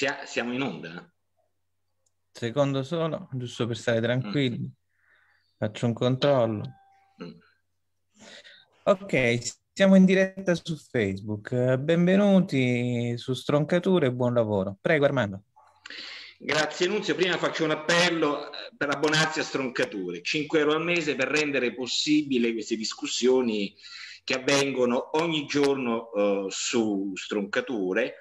Sia, siamo in onda? Secondo solo, giusto per stare mm. tranquilli. Mm. Faccio un controllo. Mm. Ok, siamo in diretta su Facebook. Benvenuti su Stroncature e buon lavoro. Prego Armando. Grazie Nunzio, prima faccio un appello eh, per abbonarsi a Stroncature, 5 euro al mese per rendere possibile queste discussioni che avvengono ogni giorno eh, su Stroncature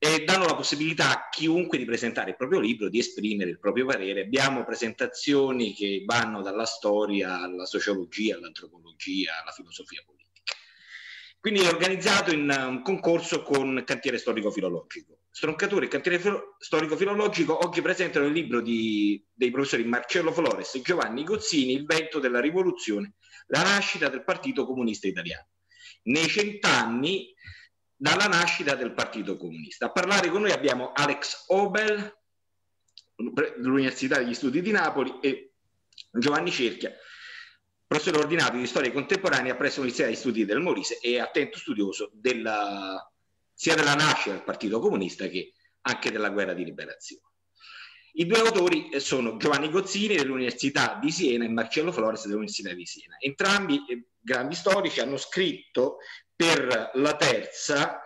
e danno la possibilità a chiunque di presentare il proprio libro, di esprimere il proprio parere. Abbiamo presentazioni che vanno dalla storia alla sociologia, all'antropologia, alla filosofia politica. Quindi è organizzato in un um, concorso con Cantiere Storico-Filologico. Stroncatura e Cantiere filo- Storico-Filologico oggi presentano il libro di, dei professori Marcello Flores e Giovanni Gozzini, Il vento della rivoluzione, la nascita del Partito Comunista Italiano. Nei cent'anni dalla nascita del Partito Comunista. A parlare con noi abbiamo Alex Obel dell'Università degli Studi di Napoli e Giovanni Cerchia, professore ordinato di storia contemporanea presso l'Università degli Studi del Molise e attento studioso della, sia della nascita del Partito Comunista che anche della guerra di liberazione. I due autori sono Giovanni Gozzini dell'Università di Siena e Marcello Flores dell'Università di Siena. Entrambi eh, grandi storici hanno scritto per la terza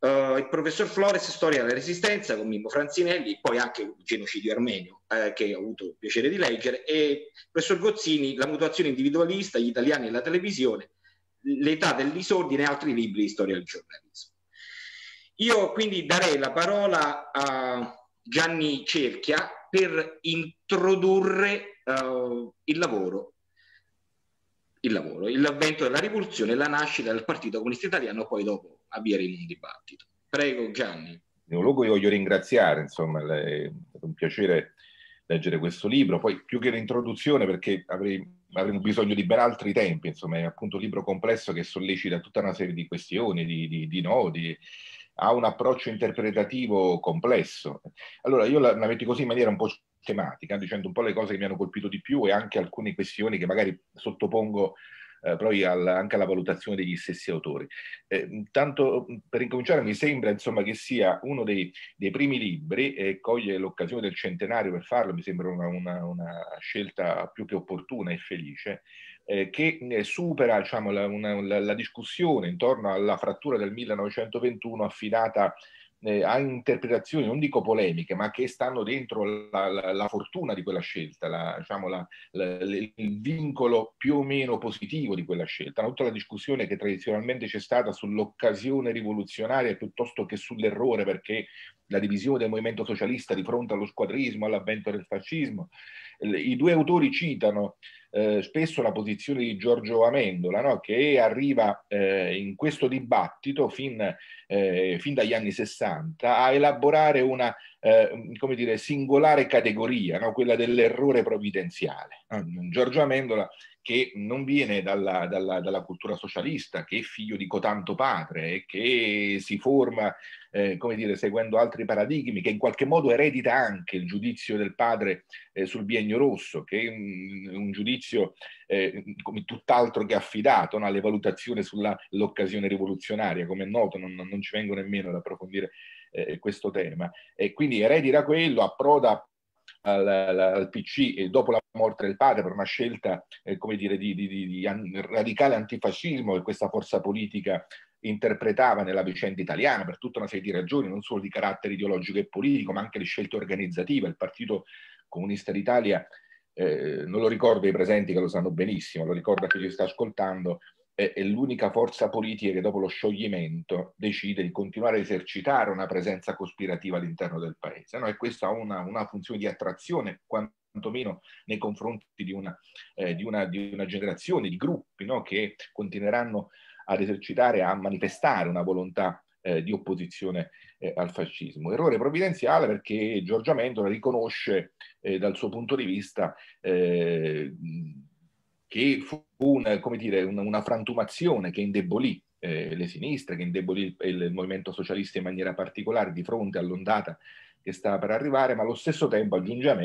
Uh, il professor Flores, Storia della Resistenza, con Mimmo Franzinelli, poi anche Genocidio Armenio, eh, che ho avuto il piacere di leggere, e il professor Gozzini, La mutazione individualista, gli italiani e la televisione, L'età del disordine e altri libri di storia del giornalismo. Io quindi darei la parola a Gianni Cerchia per introdurre uh, il lavoro il lavoro. L'avvento della rivoluzione e la nascita del Partito Comunista Italiano poi dopo avvieremo un dibattito. Prego Gianni. Neologo io voglio ringraziare, insomma, è stato un piacere leggere questo libro, poi più che l'introduzione perché avrei, avremo bisogno di ben altri tempi, insomma è appunto un libro complesso che sollecita tutta una serie di questioni, di, di, di nodi, ha un approccio interpretativo complesso. Allora io la, la metto così in maniera un po' schematica, dicendo un po' le cose che mi hanno colpito di più e anche alcune questioni che magari sottopongo eh, poi al, anche alla valutazione degli stessi autori. Eh, tanto mm, per incominciare mi sembra insomma, che sia uno dei, dei primi libri e eh, coglie l'occasione del centenario per farlo, mi sembra una, una, una scelta più che opportuna e felice, eh, che eh, supera diciamo, la, una, la, la discussione intorno alla frattura del 1921 affidata eh, a interpretazioni, non dico polemiche, ma che stanno dentro la, la, la fortuna di quella scelta, la, diciamo, il vincolo più o meno positivo di quella scelta. Tutta la discussione che tradizionalmente c'è stata sull'occasione rivoluzionaria piuttosto che sull'errore, perché la divisione del movimento socialista di fronte allo squadrismo, all'avvento del fascismo. I due autori citano eh, spesso la posizione di Giorgio Amendola, no? che arriva eh, in questo dibattito fin, eh, fin, dagli anni 60 a elaborare una eh, come dire, singolare categoria, no? quella dell'errore provvidenziale. Ah. Mm, Giorgio Amendola che non viene dalla, dalla, dalla, cultura socialista, che è figlio di cotanto padre, e che si forma, eh, come dire, seguendo altri paradigmi, che in qualche modo eredita anche il giudizio del padre eh, sul biennio rosso, che è un, un giudizio eh, come tutt'altro che affidato no, alle valutazioni sull'occasione rivoluzionaria, come è noto, non, non ci vengo nemmeno ad approfondire eh, questo tema. E quindi eredita quello, approda al, al, PC dopo la morte del padre per una scelta eh, come dire, di, di, di, di, radicale antifascismo che questa forza politica interpretava nella vicenda italiana per tutta una serie di ragioni, non solo di carattere ideologico e politico, ma anche di scelte organizzative. Il Partito Comunista d'Italia, eh, non lo ricordo i presenti che lo sanno benissimo, lo ricorda chi ci sta ascoltando, è, è l'unica forza politica che dopo lo scioglimento decide di continuare a esercitare una presenza cospirativa all'interno del paese. No? E questa ha una, una funzione di attrazione, quantomeno nei confronti di una, eh, di una, di una generazione, di gruppi no? che continueranno ad esercitare, a manifestare una volontà eh, di opposizione eh, al fascismo. Errore provvidenziale perché Giorgia Mendola riconosce eh, dal suo punto di vista eh, che fu una, dire, una, una frantumazione che indebolì eh, le sinistre, che indebolì il, il, movimento socialista in maniera particolare di fronte all'ondata che stava per arrivare, ma allo stesso tempo aggiungendola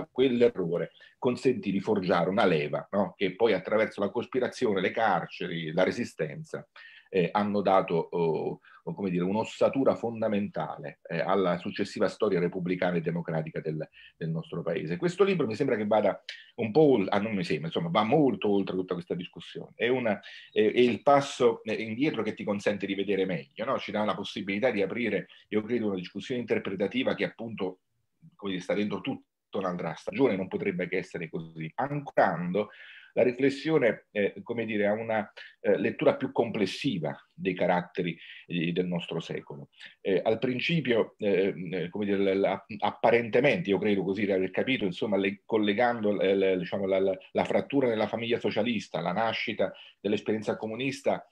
a quell'errore consentì di forgiare una leva no? che poi attraverso la cospirazione, le carceri, la resistenza eh, hanno dato oh, come dire, un'ossatura fondamentale eh, alla successiva storia repubblicana e democratica del, del, nostro paese. Questo libro mi sembra che vada un po', ah, non mi sembra, insomma, va molto oltre tutta questa discussione. È, una, è, è il passo eh, indietro che ti consente di vedere meglio, no? ci dà la possibilità di aprire, io credo, una discussione interpretativa che appunto come dire, sta dentro tutto un'altra stagione, non potrebbe che essere così, ancorando la riflessione, eh, come dire, ha una eh, lettura più complessiva dei caratteri eh, del nostro secolo. Eh, al principio, eh, mm, eh, come dire, apparentemente, io credo così di aver capito, insomma, le, collegando le, diciamo, la, la, la, frattura della famiglia socialista, la nascita dell'esperienza comunista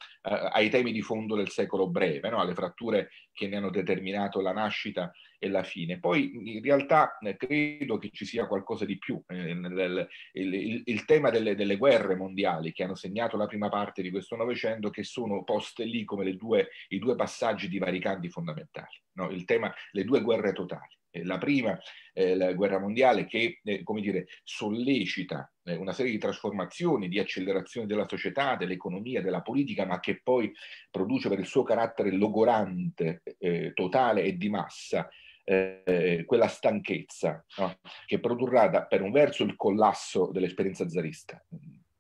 ai temi di fondo del secolo breve, no? alle fratture che ne hanno determinato la nascita e la fine. Poi in realtà credo che ci sia qualcosa di più. Il, il, il tema delle, delle guerre mondiali che hanno segnato la prima parte di questo Novecento, che sono poste lì definiti come due, i due passaggi di varicanti fondamentali, no? tema, le due guerre totali. Eh, la prima, eh, la guerra mondiale, che eh, come dire, sollecita eh, una serie di trasformazioni, di accelerazioni della società, dell'economia, della politica, ma che poi produce per il suo carattere logorante, eh, totale e di massa, eh, quella stanchezza no? che produrrà da, per un verso il collasso dell'esperienza zarista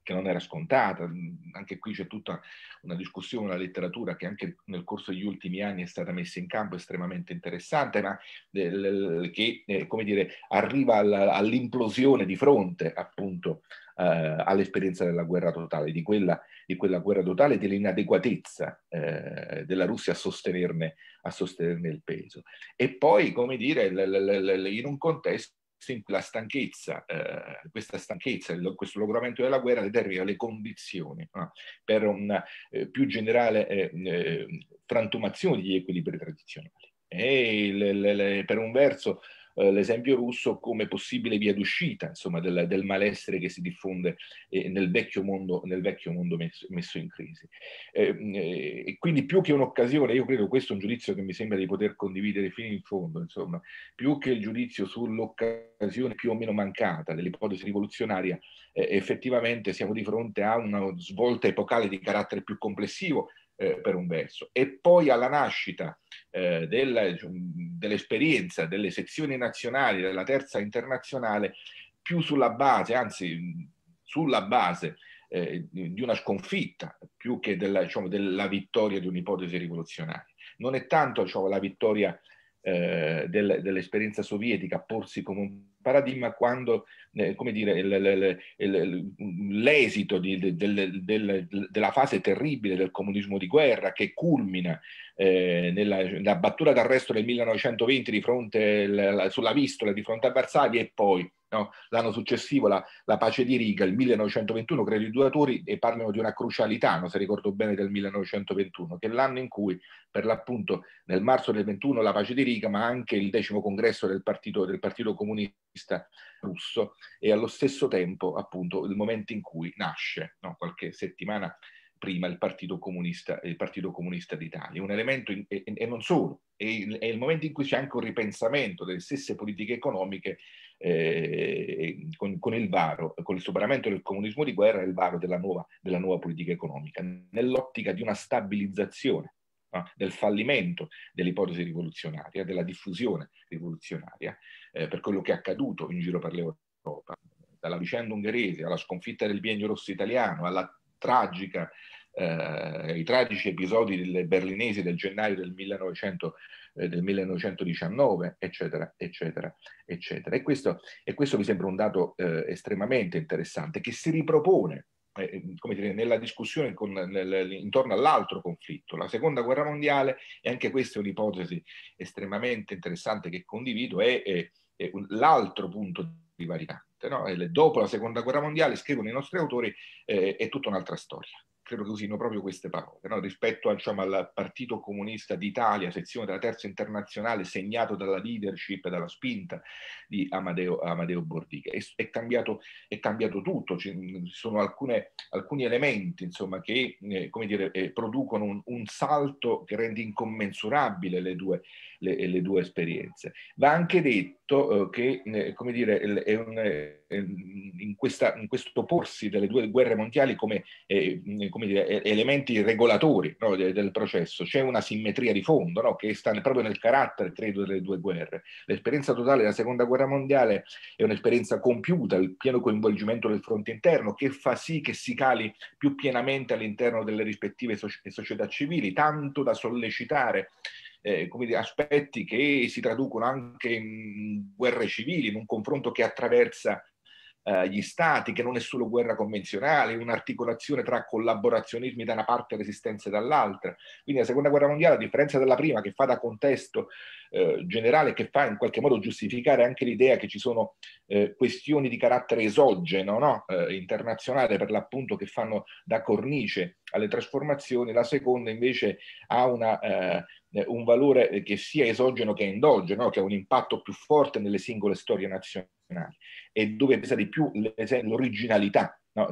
che non era scontata. Mm, anche qui c'è tutta una discussione, una letteratura che anche nel corso degli ultimi anni è stata messa in campo estremamente interessante, ma eh, che, eh, come dire, arriva all'implosione di fronte appunto eh, all'esperienza della guerra totale, di quella, di quella guerra totale dell'inadeguatezza eh, della Russia a sostenerne, a sostenerne, il peso. E poi, come dire, in un contesto la stanchezza, eh, questa stanchezza, questo logoramento della guerra determina le condizioni no? per una eh, più generale eh, eh frantumazione degli equilibri tradizionali. E il, il, il, per un verso eh, l'esempio russo come possibile via d'uscita insomma, del, del malessere che si diffonde eh, nel vecchio mondo, nel vecchio mondo messo, messo, in crisi. Eh, mm, eh, e quindi più che un'occasione, io credo questo è un giudizio che mi sembra di poter condividere fino in fondo, insomma, più che il giudizio sull'occasione più o meno mancata dell'ipotesi rivoluzionaria, effettivamente siamo di fronte a una svolta epocale di carattere più complessivo eh, per un verso, e poi alla nascita eh, del, diciamo, dell'esperienza delle sezioni nazionali della terza internazionale, più sulla base, anzi sulla base eh, di una sconfitta, più che della, diciamo, della vittoria di un'ipotesi rivoluzionaria. Non è tanto diciamo, la vittoria eh, del, dell'esperienza sovietica a porsi come un paradigma quando eh, come dire, il, il, il, l'esito di, del, del, della fase terribile del comunismo di guerra che culmina eh, nella, nella, battuta d'arresto del 1920 di fronte, la, sulla Vistola di fronte a Varsavia e poi no? l'anno successivo la, la, pace di Riga, il 1921, credo i due autori e parlano di una crucialità, no? se ricordo bene, del 1921, che è l'anno in cui per l'appunto nel marzo del 21 la pace di Riga, ma anche il decimo congresso del partito, del partito comunista russo e allo stesso tempo appunto il momento in cui nasce, no? qualche settimana prima il Partito Comunista, il Partito Comunista d'Italia. Un elemento, e, e, non solo, è il, è il, momento in cui c'è anche un ripensamento delle stesse politiche economiche eh, con, con, il varo, con il superamento del comunismo di guerra e il varo della nuova, della nuova politica economica, nell'ottica di una stabilizzazione no? del fallimento dell'ipotesi rivoluzionaria, della diffusione rivoluzionaria, eh, per quello che è accaduto in giro per l'Europa, dalla vicenda ungherese alla sconfitta del biennio rosso italiano, alla tragica eh, i tragici episodi del berlinese del gennaio del, 1900, eh, del 1919, eccetera, eccetera, eccetera. E questo, e questo mi sembra un dato eh, estremamente interessante che si ripropone eh, eh, come dire, nella discussione con, nel, intorno all'altro conflitto, la seconda guerra mondiale, e anche questa è un'ipotesi estremamente interessante che condivido, è, è, è un, l'altro punto di variante. No? Dopo la seconda guerra mondiale, scrivono i nostri autori, eh, è tutta un'altra storia credo che usino proprio queste parole, no? rispetto al, diciamo, al Partito Comunista d'Italia, sezione della Terza Internazionale, segnato dalla leadership e dalla spinta di Amadeo, Amadeo Bordica. È, è, cambiato, è cambiato tutto, ci sono alcune, alcuni elementi insomma, che eh, dire, eh, producono un, un, salto che rende incommensurabile le due, le, le due esperienze. Va anche detto tutto eh, che, eh, come dire, eh, è un, in, questa, in, questo porsi delle due guerre mondiali come, mm, come dire, elementi regolatori no, del processo. C'è una simmetria di fondo no, che sta proprio nel carattere, credo, delle due guerre. L'esperienza totale della Seconda Guerra Mondiale è un'esperienza compiuta, il pieno coinvolgimento del fronte interno, che fa sì che si cali più pienamente all'interno delle rispettive società civili, tanto da sollecitare eh, come dire, aspetti che si traducono anche in guerre civili, in un confronto che attraversa eh, gli stati, che non è solo guerra convenzionale, un'articolazione tra collaborazionismi da una parte e resistenze dall'altra. Quindi la seconda guerra mondiale, a differenza della prima, che fa da contesto eh, generale, che fa in qualche modo giustificare anche l'idea che ci sono eh, questioni di carattere esogeno, no? Eh, internazionale per l'appunto, che fanno da cornice alle trasformazioni, la seconda invece ha una eh, eh, un valore eh, che sia esogeno che endogeno, che ha un impatto più forte nelle singole storie nazionali e dove pesa di più l'originalità no,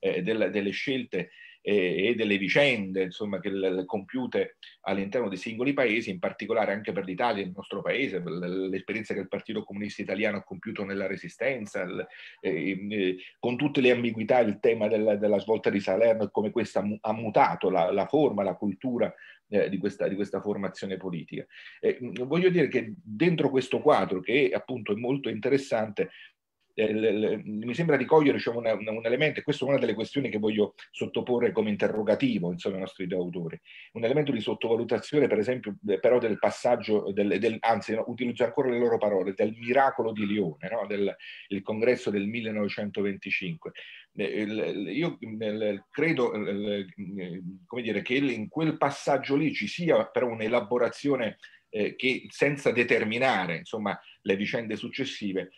eh, delle scelte eh, e delle vicende insomma, che le, compiute all'interno dei singoli paesi, in particolare anche per l'Italia, il nostro paese, l'esperienza che il Partito Comunista Italiano ha compiuto nella Resistenza, l, eh, con tutte le ambiguità il tema della, della svolta di Salerno e come questa ha mutato la, la forma, la cultura eh, di, questa, di, questa, formazione politica. Eh, voglio dire che dentro questo quadro, che è appunto molto interessante, eh, mi sembra di cogliere diciamo, un, un, elemento, e questa è una delle questioni che voglio sottoporre come interrogativo insomma, ai nostri autori, un elemento di sottovalutazione per esempio però del passaggio, del, del, anzi no, utilizzo ancora le loro parole, del miracolo di Lione, no? del congresso del 1925. Eh, io credo eh, come dire, che in quel passaggio lì ci sia però un'elaborazione che senza determinare insomma, le vicende successive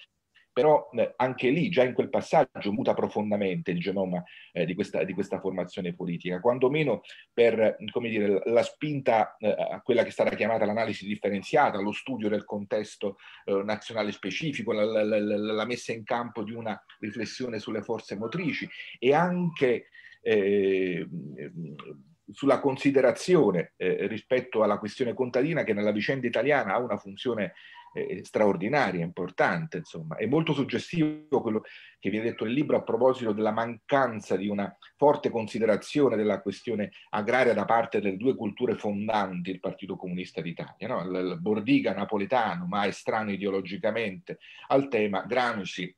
però eh, anche lì, già in quel passaggio, muta profondamente il genoma eh, di, questa, di, questa, formazione politica, quantomeno per dire, la spinta eh, a quella che sarà chiamata l'analisi differenziata, lo studio del contesto eh, nazionale specifico, la, la, la, la, messa in campo di una riflessione sulle forze motrici e anche eh, sulla considerazione eh, rispetto alla questione contadina che nella vicenda italiana ha una funzione eh, straordinaria, importante, insomma. È molto suggestivo quello che vi ha detto il libro a proposito della mancanza di una forte considerazione della questione agraria da parte delle due culture fondanti del Partito Comunista d'Italia, no? il Bordiga napoletano, ma estraneo ideologicamente al tema, Gramsci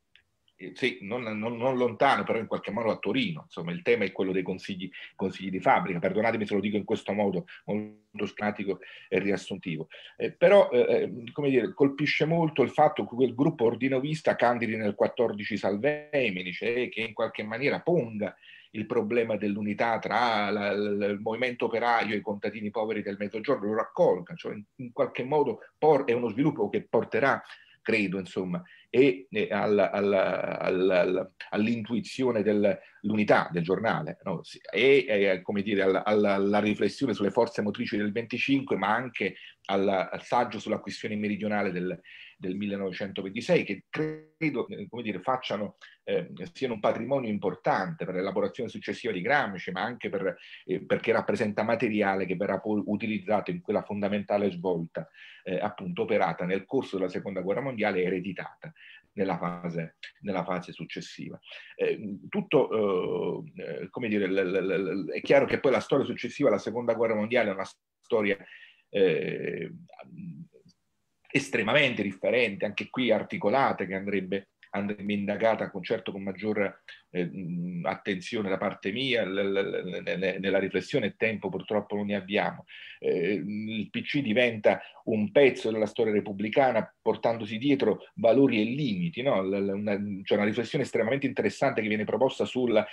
eh, sì, non, non, non, lontano, però in qualche modo a Torino. Insomma, il tema è quello dei consigli, consigli di fabbrica. Perdonatemi se lo dico in questo modo molto schematico e riassuntivo. Eh, però, eh, eh, come dire, colpisce molto il fatto che quel gruppo ordinovista candidi nel 14 Salvemini, cioè che in qualche maniera ponga il problema dell'unità tra la, la, il movimento operaio e i contadini poveri del Mezzogiorno, lo raccolga, cioè in, in qualche modo por, è uno sviluppo che porterà credo, insomma, e alla, eh, alla, alla, all'intuizione dell'unità del giornale no? e, eh, come dire, alla, riflessione sulle forze motrici del 25, ma anche al, al saggio sulla questione meridionale del, del 1926, che credo eh, come dire, facciano, eh, siano un patrimonio importante per l'elaborazione successiva di Gramsci, ma anche per, eh, perché rappresenta materiale che verrà poi utilizzato in quella fondamentale svolta eh, appunto operata nel corso della Seconda Guerra Mondiale e ereditata nella fase, nella fase successiva. Eh, tutto, eh, come dire, l, l, l, è chiaro che poi la storia successiva alla Seconda Guerra Mondiale è una storia eh, estremamente differente, anche qui articolate, che andrebbe, andrebbe indagata con certo con maggior eh, attenzione da parte mia, l- l- l- nella riflessione tempo purtroppo non ne abbiamo. Eh, il PC diventa un pezzo della storia repubblicana portandosi dietro valori e limiti, no? una, cioè una riflessione estremamente interessante che viene proposta sul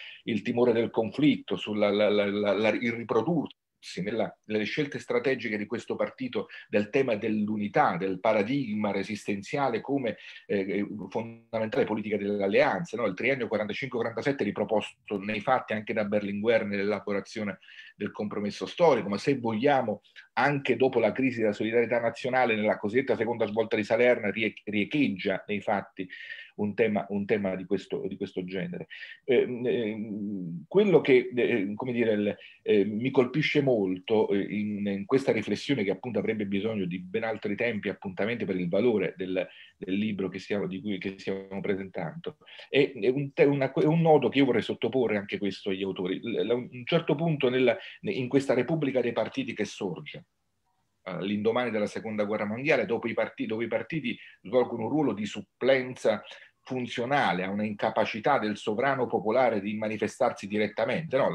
timore del conflitto, sul riprodurre muoversi nella, nelle scelte strategiche di questo partito del tema dell'unità, del paradigma resistenziale come eh, eh fondamentale politica dell'alleanza. No? Il triennio 45-47 riproposto nei fatti anche da Berlinguer nell'elaborazione del compromesso storico, ma se vogliamo anche dopo la crisi della solidarietà nazionale nella cosiddetta seconda svolta di Salerno riecheggia nei fatti un tema, un tema di, questo, di, questo, genere. Ehm, ehm, quello che eh, come dire, il, eh, mi colpisce molto eh, in, in, questa riflessione che appunto avrebbe bisogno di ben altri tempi, appuntamenti per il valore del, del libro che stiamo, di cui che stiamo presentando, è, è un, una, un, nodo che io vorrei sottoporre anche questo agli autori. A un certo punto nella, in questa Repubblica dei partiti che sorge, all'indomani della seconda guerra mondiale, dove i partiti, dove i partiti svolgono un ruolo di supplenza funzionale a una incapacità del sovrano popolare di manifestarsi direttamente. No?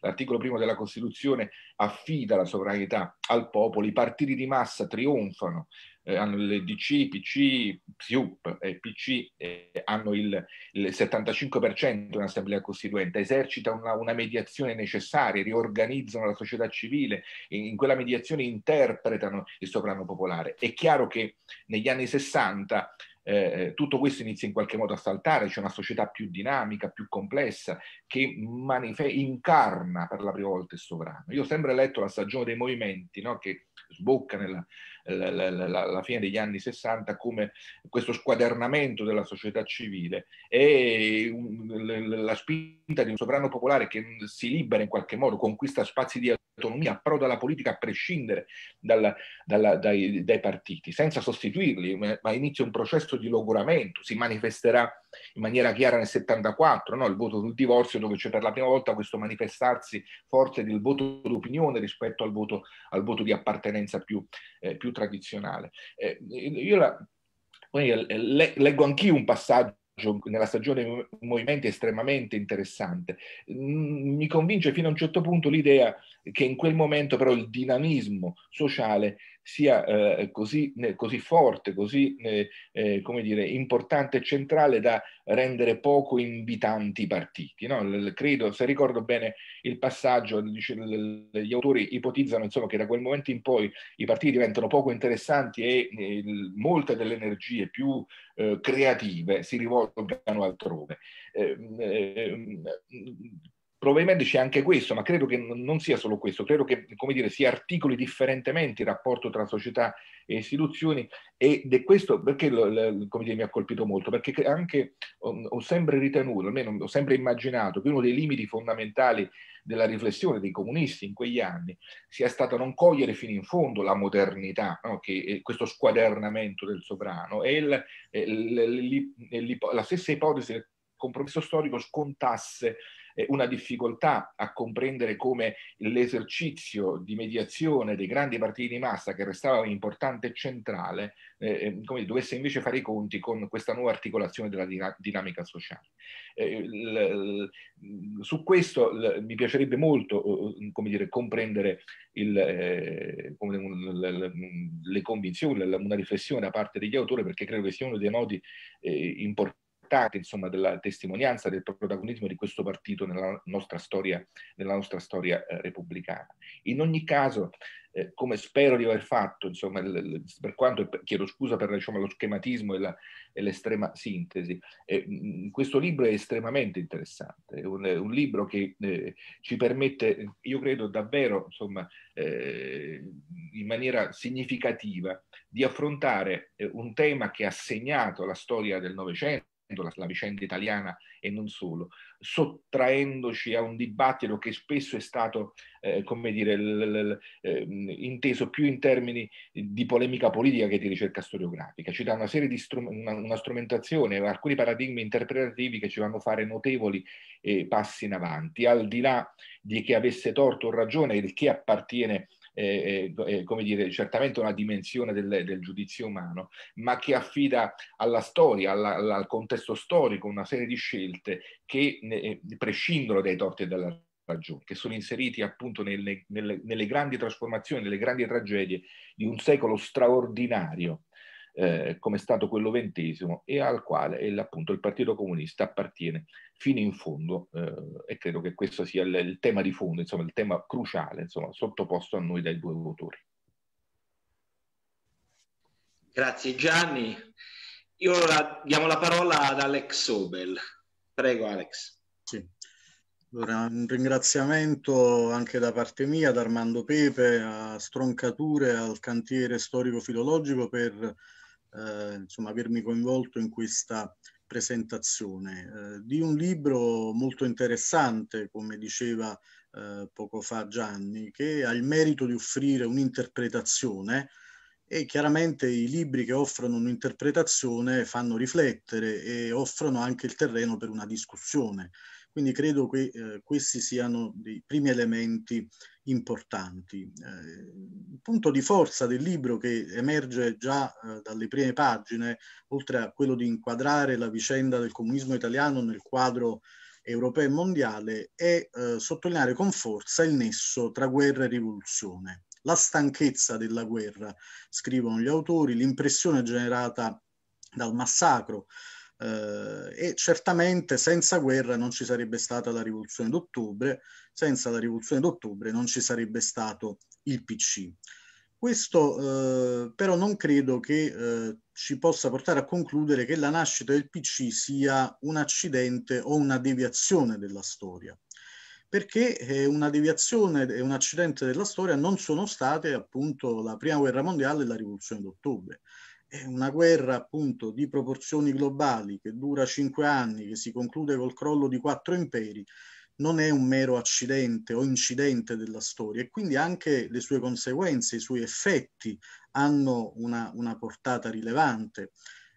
l'articolo primo della Costituzione affida la sovranità al popolo, i partiti di massa trionfano, eh, hanno il DC, PC, PSUP e PC, eh, hanno il, il 75% dell'Assemblea Costituente, esercitano una, una, mediazione necessaria, riorganizzano la società civile, in, in, quella mediazione interpretano il sovrano popolare. È chiaro che negli anni 60 eh, eh, tutto questo inizia in qualche modo a saltare, c'è una società più dinamica, più complessa, che manife- incarna per la prima volta il sovrano. Io ho sempre letto la stagione dei movimenti, no? che sbocca nella la, la, la fine degli anni 60 come questo squadernamento della società civile e un, la spinta di un sovrano popolare che si libera in qualche modo, conquista spazi di autonomia, però dalla politica a prescindere dalla, dalla, dai, dai, partiti, senza sostituirli, ma inizia un processo di logoramento, si manifesterà in maniera chiara nel 74, no? il voto sul divorzio dove c'è per la prima volta questo manifestarsi forte del voto d'opinione rispetto al voto, al voto di appartenenza più, eh, più tradizionale. Eh, io la, leggo anch'io un passaggio nella stagione movimenti estremamente interessante. Mhmm, mi convince fino a un certo punto l'idea che in quel momento però il dinamismo sociale sia eh, così, né, così, forte, così eh, come dire, importante e centrale da rendere poco invitanti i partiti. No? Credo, se ricordo bene il passaggio, gli autori ipotizzano insomma, che da quel momento in poi i partiti diventano poco interessanti e eh, molte delle energie più eh, creative si rivolgano altrove. Ehm, ehm, probabilmente c'è anche questo, ma credo che non sia solo questo, credo che come dire, si articoli differentemente il rapporto tra società e istituzioni ed è questo perché come dire, mi ha colpito molto, perché anche ho, sempre ritenuto, almeno ho sempre immaginato che uno dei limiti fondamentali della riflessione dei comunisti in quegli anni sia stato non cogliere fino in fondo la modernità, no? che, eh, questo squadernamento del sovrano e il, il, eh, il, la stessa ipotesi del compromesso storico scontasse una difficoltà a comprendere come l'esercizio di mediazione dei grandi partiti di massa, che restava importante e centrale, eh, eh come dovesse invece fare i conti con questa nuova articolazione della dinamica sociale. Eh, l, l, su questo l, mi piacerebbe molto eh, eh, come dire, comprendere il, eh, come, le convinzioni, una riflessione da parte degli autori, perché credo che sia uno dei nodi importanti portate insomma, della testimonianza, del protagonismo di questo partito nella nostra storia, nella nostra storia eh, repubblicana. In ogni caso, eh, come spero di aver fatto, insomma, il, il, per quanto chiedo scusa per diciamo, lo schematismo e, la, e l'estrema sintesi, eh, mh, questo libro è estremamente interessante, è un, un libro che eh, ci permette, io credo davvero, insomma, eh, in maniera significativa, di affrontare eh, un tema che ha segnato la storia del Novecento, la, la, vicenda italiana e non solo, sottraendoci a un dibattito che spesso è stato, eh, come dire, l, l, eh, inteso più in termini di polemica politica che di ricerca storiografica. Ci dà una serie di strum- una, una, strumentazione, alcuni paradigmi interpretativi che ci vanno a fare notevoli eh, passi in avanti, al di là di chi avesse torto o ragione e di chi appartiene eh, eh, come dire, certamente una dimensione del, del, giudizio umano, ma che affida alla storia, alla, alla, al contesto storico, una serie di scelte che eh, prescindono dai torti e dalla ragione, che sono inseriti appunto nelle, nelle, nelle grandi trasformazioni, nelle grandi tragedie di un secolo straordinario eh, come Stato quello ventesimo e al quale il, appunto il Partito Comunista appartiene fino in fondo eh, e credo che questo sia il, il, tema di fondo, insomma il tema cruciale insomma, sottoposto a noi dai due votori. Grazie Gianni. Io ora diamo la parola ad Alex Sobel. Prego Alex. Sì. Allora, un ringraziamento anche da parte mia ad Armando Pepe, a Stroncature, al cantiere storico-filologico per eh, insomma, avermi coinvolto in questa presentazione eh, di un libro molto interessante, come diceva eh, poco fa Gianni, che ha il merito di offrire un'interpretazione e chiaramente i libri che offrono un'interpretazione fanno riflettere e offrono anche il terreno per una discussione. Quindi credo che eh, questi siano dei primi elementi importanti. Eh, il punto di forza del libro che emerge già eh, dalle prime pagine, oltre a quello di inquadrare la vicenda del comunismo italiano nel quadro europeo e mondiale, è eh, sottolineare con forza il nesso tra guerra e rivoluzione. La stanchezza della guerra, scrivono gli autori, l'impressione generata dal massacro, eh, e certamente senza guerra non ci sarebbe stata la rivoluzione d'ottobre, senza la rivoluzione d'ottobre non ci sarebbe stato il PC. Questo eh, però non credo che eh, ci possa portare a concludere che la nascita del PC sia un accidente o una deviazione della storia, perché eh, una deviazione e un accidente della storia non sono state appunto la Prima Guerra Mondiale e la Rivoluzione d'Ottobre una guerra appunto di proporzioni globali che dura cinque anni, che si conclude col crollo di quattro imperi, non è un mero accidente o incidente della storia e quindi anche le sue conseguenze, i suoi effetti hanno una, una portata rilevante.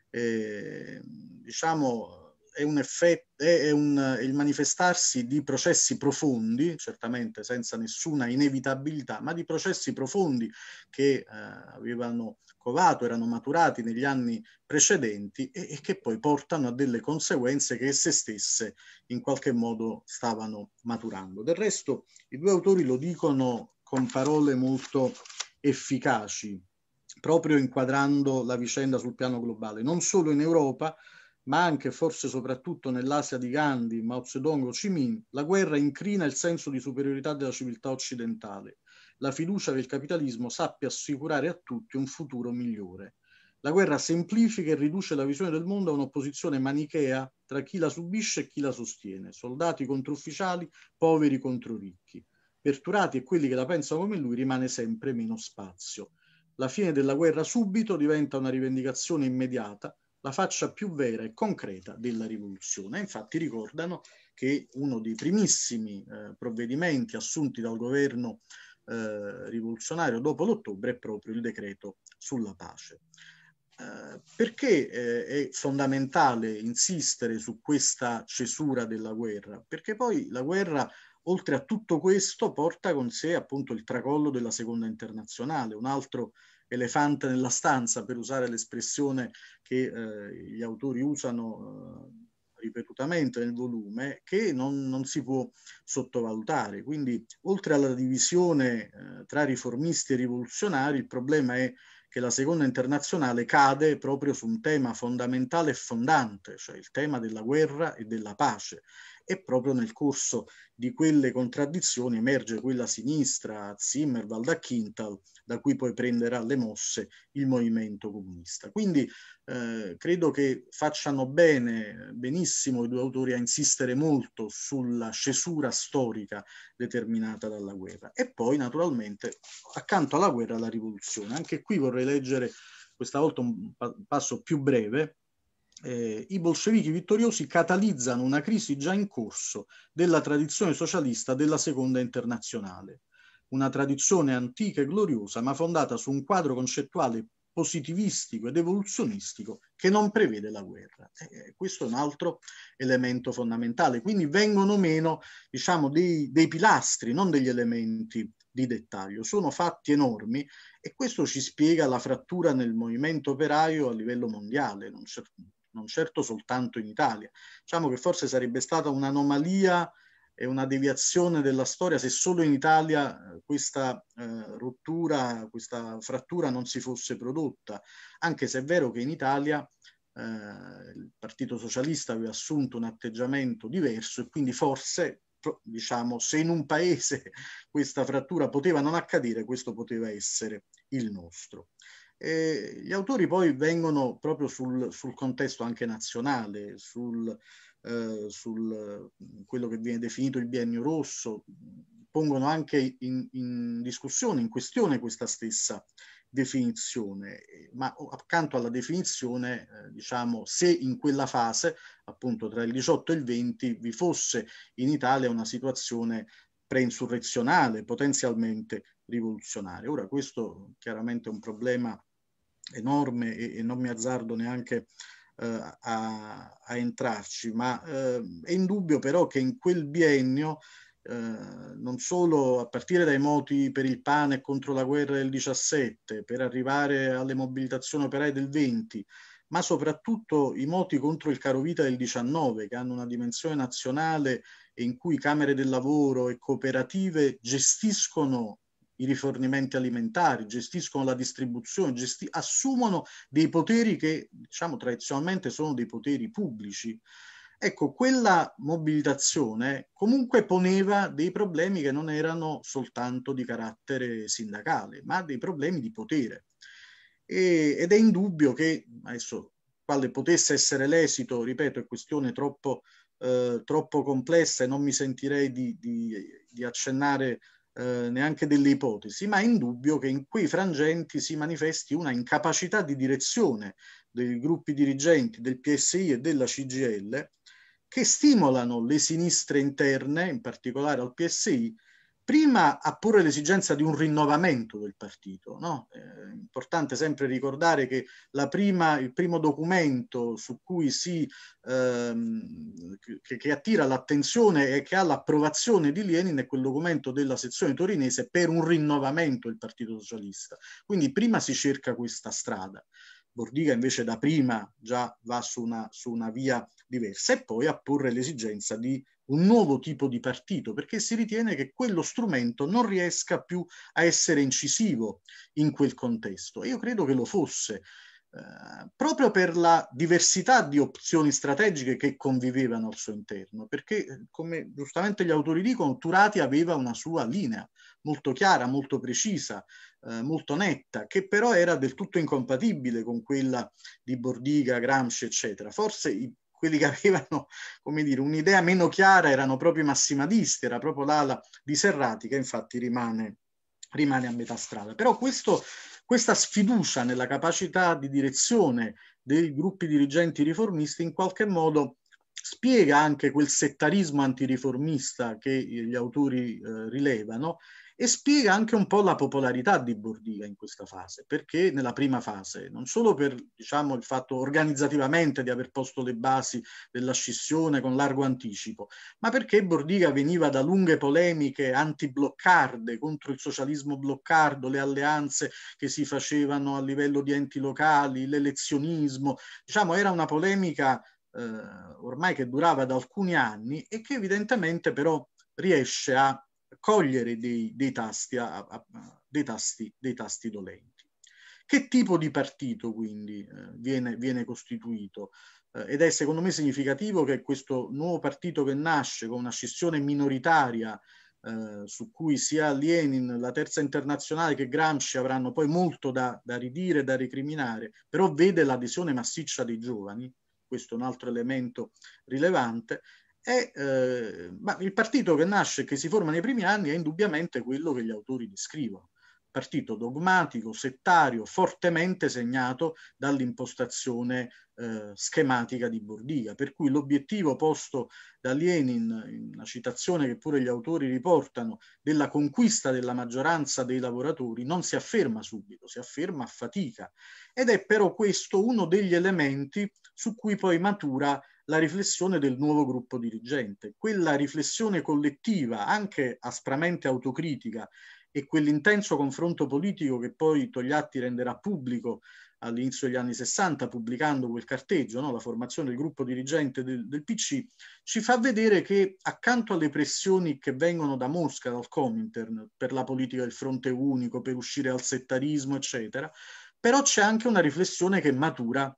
Eh, diciamo, è, un effetto, è, è, un, è il manifestarsi di processi profondi, certamente senza nessuna inevitabilità, ma di processi profondi che eh, avevano mescolato, erano maturati negli anni precedenti e, e che poi portano a delle conseguenze che esse stesse in qualche modo stavano maturando. Del resto i due autori lo dicono con parole molto efficaci, proprio inquadrando la vicenda sul piano globale, non solo in Europa, ma anche forse soprattutto nell'Asia di Gandhi, Mao Zedong o Ho la guerra incrina il senso di superiorità della civiltà occidentale la fiducia che il capitalismo sappia assicurare a tutti un futuro migliore. La guerra semplifica e riduce la visione del mondo a un'opposizione manichea tra chi la subisce e chi la sostiene, soldati contro ufficiali, poveri contro ricchi. Per Turati e quelli che la pensano come lui rimane sempre meno spazio. La fine della guerra subito diventa una rivendicazione immediata, la faccia più vera e concreta della rivoluzione. Infatti ricordano che uno dei primissimi eh, provvedimenti assunti dal governo eh, rivoluzionario dopo l'ottobre è proprio il decreto sulla pace. Eh, perché eh, è fondamentale insistere su questa cesura della guerra? Perché poi la guerra, oltre a tutto questo, porta con sé appunto il tracollo della seconda internazionale, un altro elefante nella stanza, per usare l'espressione che gli autori usano ripetutamente nel volume che non, non si può sottovalutare. Quindi oltre alla divisione eh, tra riformisti e rivoluzionari, il problema è che la seconda internazionale cade proprio su un tema fondamentale e fondante, cioè il tema della guerra e della pace e proprio nel corso di quelle contraddizioni emerge quella sinistra, Zimmer, Valdachintal, da cui poi prenderà le mosse il movimento comunista. Quindi eh, credo che facciano bene, benissimo i due autori a insistere molto sulla cesura storica determinata dalla guerra. E poi naturalmente accanto alla guerra la rivoluzione. Anche qui vorrei leggere questa volta un passo più breve eh, i bolscevichi vittoriosi catalizzano una crisi già in corso della tradizione socialista della seconda internazionale, una tradizione antica e gloriosa ma fondata su un quadro concettuale positivistico ed evoluzionistico che non prevede la guerra. Eh, questo è un altro elemento fondamentale, quindi vengono meno diciamo, dei, dei pilastri, non degli elementi di dettaglio, sono fatti enormi e questo ci spiega la frattura nel movimento operaio a livello mondiale, non certo non certo soltanto in Italia. Diciamo che forse sarebbe stata un'anomalia e una deviazione della storia se solo in Italia eh, questa eh, rottura, questa frattura non si fosse prodotta, anche se è vero che in Italia eh, il Partito Socialista aveva assunto un atteggiamento diverso e quindi forse diciamo se in un paese questa frattura poteva non accadere questo poteva essere il nostro. Eh, gli autori poi vengono proprio sul, sul contesto anche nazionale, sul, eh, sul, mm, quello che viene definito il biennio rosso, pongono anche in, in discussione, in questione questa stessa definizione, ma accanto alla definizione, eh, diciamo, se in quella fase, appunto tra il 18 e il 20, vi fosse in Italia una situazione preinsurrezionale, potenzialmente rivoluzionaria. Ora questo chiaramente è un problema enorme e, e non mi azzardo neanche eh, a, a, entrarci, ma eh, è indubbio però che in quel biennio, eh, non solo a partire dai moti per il pane e contro la guerra del 17, per arrivare alle mobilitazioni operaie del 20, ma soprattutto i moti contro il caro vita del 19, che hanno una dimensione nazionale e in cui camere del lavoro e cooperative gestiscono i rifornimenti alimentari, gestiscono la distribuzione, gesti- assumono dei poteri che diciamo tradizionalmente sono dei poteri pubblici. Ecco, quella mobilitazione comunque poneva dei problemi che non erano soltanto di carattere sindacale, ma dei problemi di potere. E, ed è indubbio che, adesso quale potesse essere l'esito, ripeto, è questione troppo, eh, troppo complessa e non mi sentirei di, di, di accennare eh, neanche delle ipotesi, ma è indubbio che in quei frangenti si manifesti una incapacità di direzione dei gruppi dirigenti del PSI e della CGL che stimolano le sinistre interne, in particolare al PSI, Prima ha pure l'esigenza di un rinnovamento del partito. No? È eh, importante sempre ricordare che prima, il primo documento si, ehm, che, che, attira l'attenzione e che ha l'approvazione di Lenin è quel documento della sezione torinese per un rinnovamento del Partito Socialista. Quindi prima si cerca questa strada. Bordiga invece da prima già va su una, su una via diversa e poi a porre l'esigenza di un nuovo tipo di partito, perché si ritiene che quello strumento non riesca più a essere incisivo in quel contesto. io credo che lo fosse, eh, proprio per la diversità di opzioni strategiche che convivevano al suo interno, perché eh, come giustamente gli autori dicono, Turati aveva una sua linea molto chiara, molto precisa, eh, molto netta, che però era del tutto incompatibile con quella di Bordiga, Gramsci, eccetera. Forse i quelli che avevano, come dire, un'idea meno chiara erano proprio i massimadisti, era proprio l'ala di Serrati che infatti rimane, rimane a metà strada. Però questo, questa sfiducia nella capacità di direzione dei gruppi dirigenti riformisti in qualche modo spiega anche quel settarismo antiriformista che gli autori eh, rilevano e spiega anche un po' la popolarità di Bordiga in questa fase, perché nella prima fase, non solo per diciamo, il fatto organizzativamente di aver posto le basi della scissione con largo anticipo, ma perché Bordiga veniva da lunghe polemiche anti-bloccarde contro il socialismo bloccardo, le alleanze che si facevano a livello di enti locali, l'elezionismo, diciamo era una polemica eh, ormai che durava da alcuni anni e che evidentemente però riesce a cogliere dei, dei, tasti, a, a, dei, tasti, dei tasti dolenti. Che tipo di partito quindi eh, viene, viene, costituito? Eh, ed è secondo me significativo che questo nuovo partito che nasce con una scissione minoritaria eh, su cui sia Lenin, la terza internazionale che Gramsci avranno poi molto da, da ridire, da recriminare, però vede l'adesione massiccia dei giovani, questo è un altro elemento rilevante, e, eh, ma il partito che nasce e che si forma nei primi anni è indubbiamente quello che gli autori descrivono. Partito dogmatico, settario, fortemente segnato dall'impostazione eh, schematica di Bordiga, per cui l'obiettivo posto da Lenin, una citazione che pure gli autori riportano, della conquista della maggioranza dei lavoratori non si afferma subito, si afferma a fatica. Ed è però questo uno degli elementi su cui poi matura la riflessione del nuovo gruppo dirigente. Quella riflessione collettiva, anche aspramente autocritica, e quell'intenso confronto politico che poi Togliatti renderà pubblico all'inizio degli anni 60 pubblicando quel carteggio, no? la formazione del gruppo dirigente del, del, PC, ci fa vedere che accanto alle pressioni che vengono da Mosca, dal Comintern, per la politica del fronte unico, per uscire al settarismo, eccetera, però c'è anche una riflessione che matura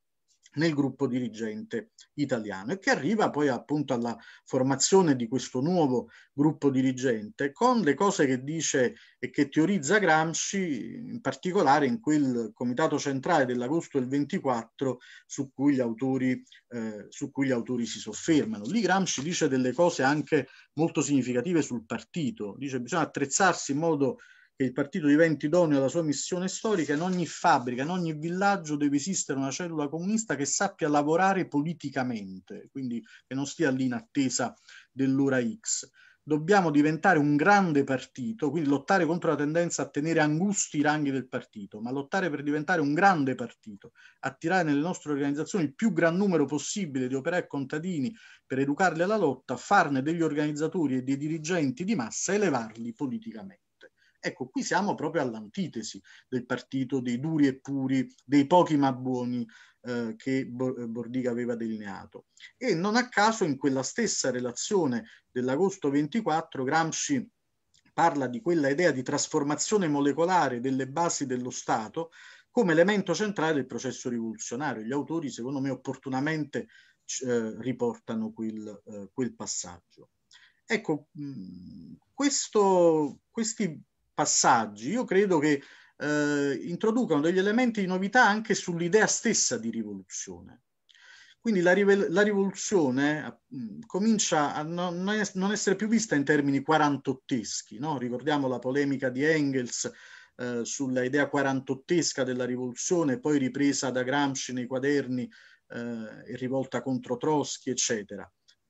nel gruppo dirigente italiano e che arriva poi appunto alla formazione di questo nuovo gruppo dirigente con le cose che dice e che teorizza Gramsci in particolare in quel comitato centrale dell'agosto del 24 su cui gli autori, eh, su cui gli autori si soffermano. Lì Gramsci dice delle cose anche molto significative sul partito, dice bisogna attrezzarsi in modo che il partito diventi idoneo alla sua missione storica, in ogni fabbrica, in ogni villaggio deve esistere una cellula comunista che sappia lavorare politicamente, quindi che non stia lì in attesa dell'ora X. Dobbiamo diventare un grande partito, quindi lottare contro la tendenza a tenere angusti i ranghi del partito, ma lottare per diventare un grande partito, attirare nelle nostre organizzazioni il più gran numero possibile di operai e contadini per educarli alla lotta, farne degli organizzatori e dei dirigenti di massa e elevarli politicamente. Ecco, qui siamo proprio all'antitesi del partito dei duri e puri, dei pochi ma buoni eh, che eh, Bordiga aveva delineato. E non a caso in quella stessa relazione dell'agosto 24 Gramsci parla di quella idea di trasformazione molecolare delle basi dello Stato come elemento centrale del processo rivoluzionario. Gli autori, secondo me, opportunamente eh, riportano quel, eh, quel passaggio. Ecco, mm, questo, questi passaggi, io credo che eh, introducano degli elementi di novità anche sull'idea stessa di rivoluzione. Quindi la, la rivoluzione eh, mh, comincia a non, non, essere più vista in termini quarantotteschi. No? Ricordiamo la polemica di Engels eh, sulla idea quarantottesca della rivoluzione, poi ripresa da Gramsci nei quaderni eh, e rivolta contro Trotsky, eccetera.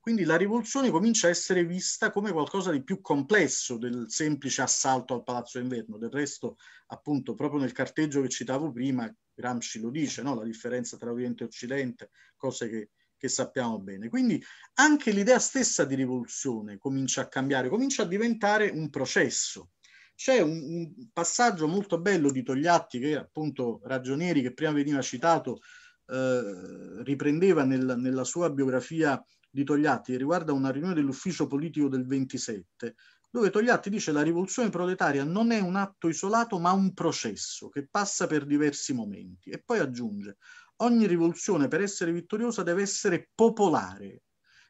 Quindi la rivoluzione comincia a essere vista come qualcosa di più complesso del semplice assalto al Palazzo d'Inverno. Del resto, appunto, proprio nel carteggio che citavo prima, Gramsci lo dice, no? la differenza tra Oriente e Occidente, cose che, che sappiamo bene. Quindi anche l'idea stessa di rivoluzione comincia a cambiare, comincia a diventare un processo. C'è un, un passaggio molto bello di Togliatti, che appunto Ragionieri, che prima veniva citato, eh, riprendeva nel, nella sua biografia di Togliatti riguarda una riunione dell'ufficio politico del 27, dove Togliatti dice che la rivoluzione proletaria non è un atto isolato ma un processo che passa per diversi momenti e poi aggiunge ogni rivoluzione per essere vittoriosa deve essere popolare,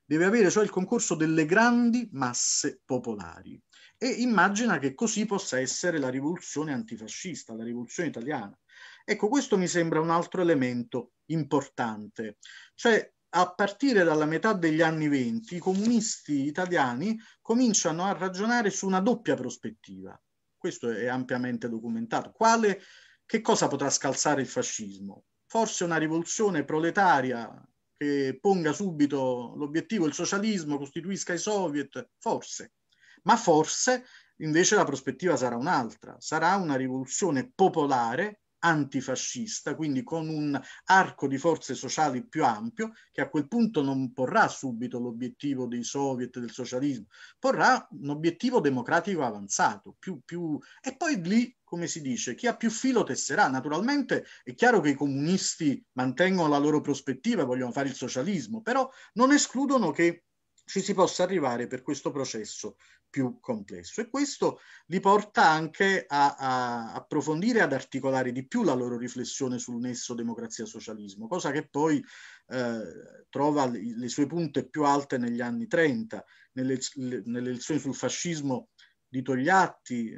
deve avere cioè il concorso delle grandi masse popolari e immagina che così possa essere la rivoluzione antifascista, la rivoluzione italiana. Ecco, questo mi sembra un altro elemento importante, cioè a partire dalla metà degli anni venti i comunisti italiani cominciano a ragionare su una doppia prospettiva. Questo è ampiamente documentato. Quale, che cosa potrà scalzare il fascismo? Forse una rivoluzione proletaria che ponga subito l'obiettivo il socialismo, costituisca i soviet, forse. Ma forse invece la prospettiva sarà un'altra, sarà una rivoluzione popolare antifascista, quindi con un arco di forze sociali più ampio, che a quel punto non porrà subito l'obiettivo dei soviet, del socialismo, porrà un obiettivo democratico avanzato, più, più... e poi lì, come si dice, chi ha più filo tesserà. Naturalmente è chiaro che i comunisti mantengono la loro prospettiva, vogliono fare il socialismo, però non escludono che ci si possa arrivare per questo processo più complesso e questo li porta anche a, a approfondire, ad articolare di più la loro riflessione sul nesso democrazia-socialismo, cosa che poi eh, trova le sue punte più alte negli anni 30, nelle, nelle lezioni sul fascismo di Togliatti, eh,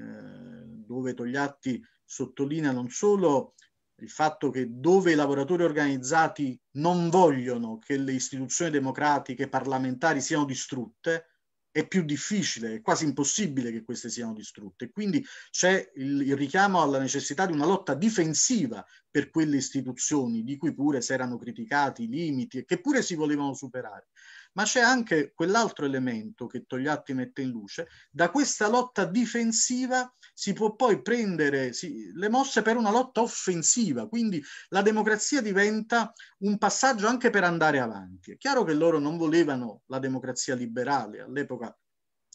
dove Togliatti sottolinea non solo il fatto che dove i lavoratori organizzati non vogliono che le istituzioni democratiche parlamentari siano distrutte, è più difficile, è quasi impossibile che queste siano distrutte. Quindi c'è il, il, richiamo alla necessità di una lotta difensiva per quelle istituzioni di cui pure si erano criticati i limiti e che pure si volevano superare ma c'è anche quell'altro elemento che Togliatti mette in luce, da questa lotta difensiva si può poi prendere si, le mosse per una lotta offensiva, quindi la democrazia diventa un passaggio anche per andare avanti. È chiaro che loro non volevano la democrazia liberale, all'epoca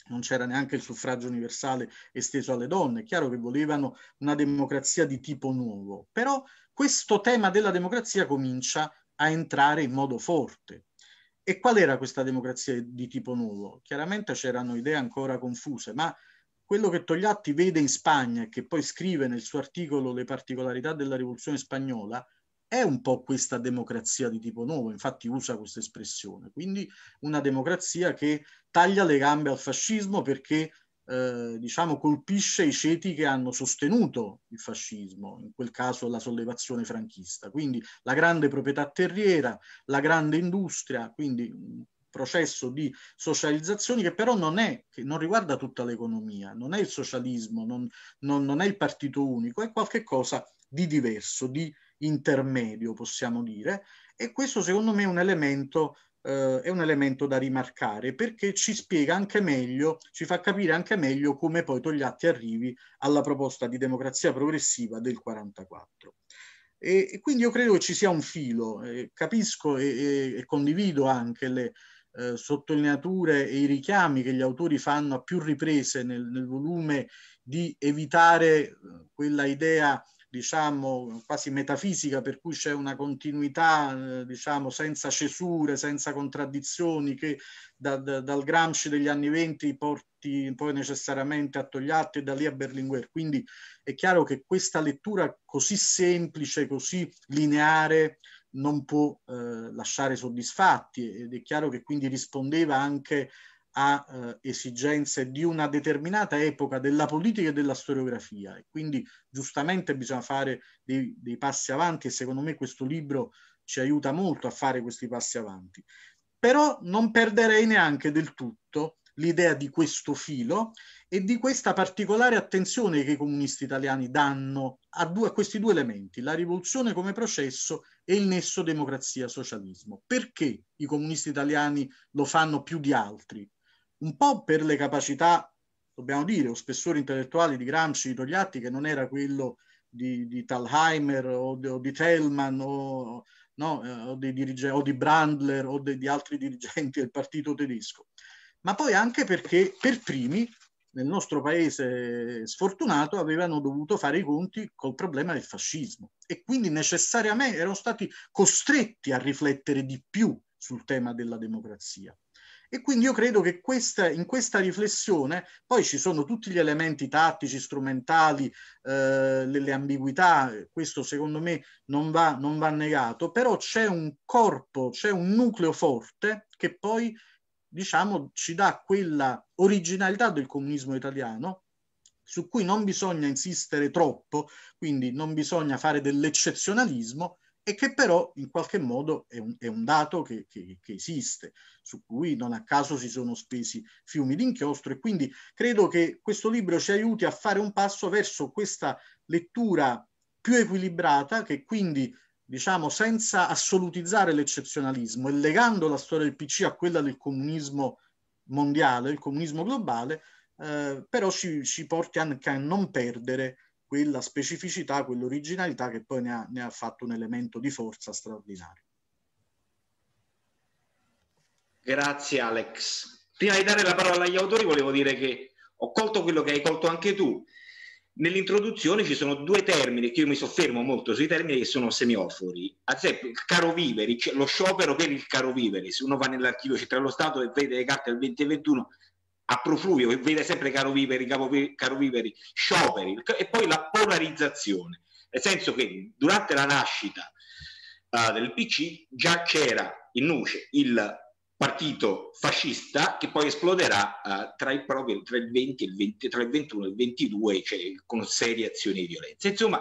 non c'era neanche il suffragio universale esteso alle donne, è chiaro che volevano una democrazia di tipo nuovo, però questo tema della democrazia comincia a entrare in modo forte. E qual era questa democrazia di tipo nuovo? Chiaramente c'erano idee ancora confuse, ma quello che Togliatti vede in Spagna e che poi scrive nel suo articolo Le particolarità della rivoluzione spagnola è un po' questa democrazia di tipo nuovo, infatti usa questa espressione, quindi una democrazia che taglia le gambe al fascismo perché eh, diciamo, colpisce i ceti che hanno sostenuto il fascismo, in quel caso la sollevazione franchista. Quindi la grande proprietà terriera, la grande industria, quindi un processo di socializzazione che però non, è, che non riguarda tutta l'economia, non è il socialismo, non, non, non è il partito unico, è qualcosa di diverso, di intermedio possiamo dire, e questo secondo me è un elemento eh, è un elemento da rimarcare perché ci spiega anche meglio, ci fa capire anche meglio come poi Togliatti arrivi alla proposta di democrazia progressiva del 44. E, e quindi io credo che ci sia un filo, eh, capisco e, e, e, condivido anche le eh, sottolineature e i richiami che gli autori fanno a più riprese nel, nel volume di evitare eh, quella idea diciamo, quasi metafisica, per cui c'è una continuità, eh, diciamo, senza cesure, senza contraddizioni, che da, da, dal Gramsci degli anni venti porti poi necessariamente a Togliatti e da lì a Berlinguer. Quindi è chiaro che questa lettura così semplice, così lineare, non può eh, lasciare soddisfatti ed è chiaro che quindi rispondeva anche a eh, esigenze di una determinata epoca della politica e della storiografia e quindi giustamente bisogna fare dei, dei, passi avanti e secondo me questo libro ci aiuta molto a fare questi passi avanti. Però non perderei neanche del tutto l'idea di questo filo e di questa particolare attenzione che i comunisti italiani danno a, due, a questi due elementi, la rivoluzione come processo e il nesso democrazia-socialismo. Perché i comunisti italiani lo fanno più di altri? un po' per le capacità, dobbiamo dire, o spessore intellettuale di Gramsci, di Togliatti, che non era quello di, di Talheimer o di, o di Tellman o, no, eh, o, dirige- o, di Brandler o de- di altri dirigenti del partito tedesco, ma poi anche perché per primi nel nostro paese sfortunato avevano dovuto fare i conti col problema del fascismo e quindi necessariamente erano stati costretti a riflettere di più sul tema della democrazia. E quindi io credo che questa, in questa riflessione poi ci sono tutti gli elementi tattici, strumentali, eh, le, ambiguità, questo secondo me non va, non va negato, però c'è un corpo, c'è un nucleo forte che poi diciamo ci dà quella originalità del comunismo italiano su cui non bisogna insistere troppo, quindi non bisogna fare dell'eccezionalismo, e che però in qualche modo è un, è un dato che, che, che, esiste, su cui non a caso si sono spesi fiumi d'inchiostro e quindi credo che questo libro ci aiuti a fare un passo verso questa lettura più equilibrata che quindi diciamo senza assolutizzare l'eccezionalismo e legando la storia del PC a quella del comunismo mondiale, il comunismo globale, eh, però ci, ci porti anche a non perdere quella specificità, quell'originalità che poi ne ha, ne ha fatto un elemento di forza straordinario. Grazie Alex. Prima di dare la parola agli autori volevo dire che ho colto quello che hai colto anche tu. Nell'introduzione ci sono due termini che io mi soffermo molto sui termini che sono semiofori. Ad esempio, il caro viveri, lo sciopero per il caro viveri. Se uno va nell'archivio centrale dello Stato e vede le carte del 2021, a profluvio, che vede sempre caro viveri, caro viveri, scioperi e poi la polarizzazione, nel senso che durante la nascita uh, del PC già c'era in nuce il partito fascista che poi esploderà uh, tra, il proprio, tra, il 20 e il 20, tra il 21 e il 22 cioè, con serie azioni di violenza. Insomma,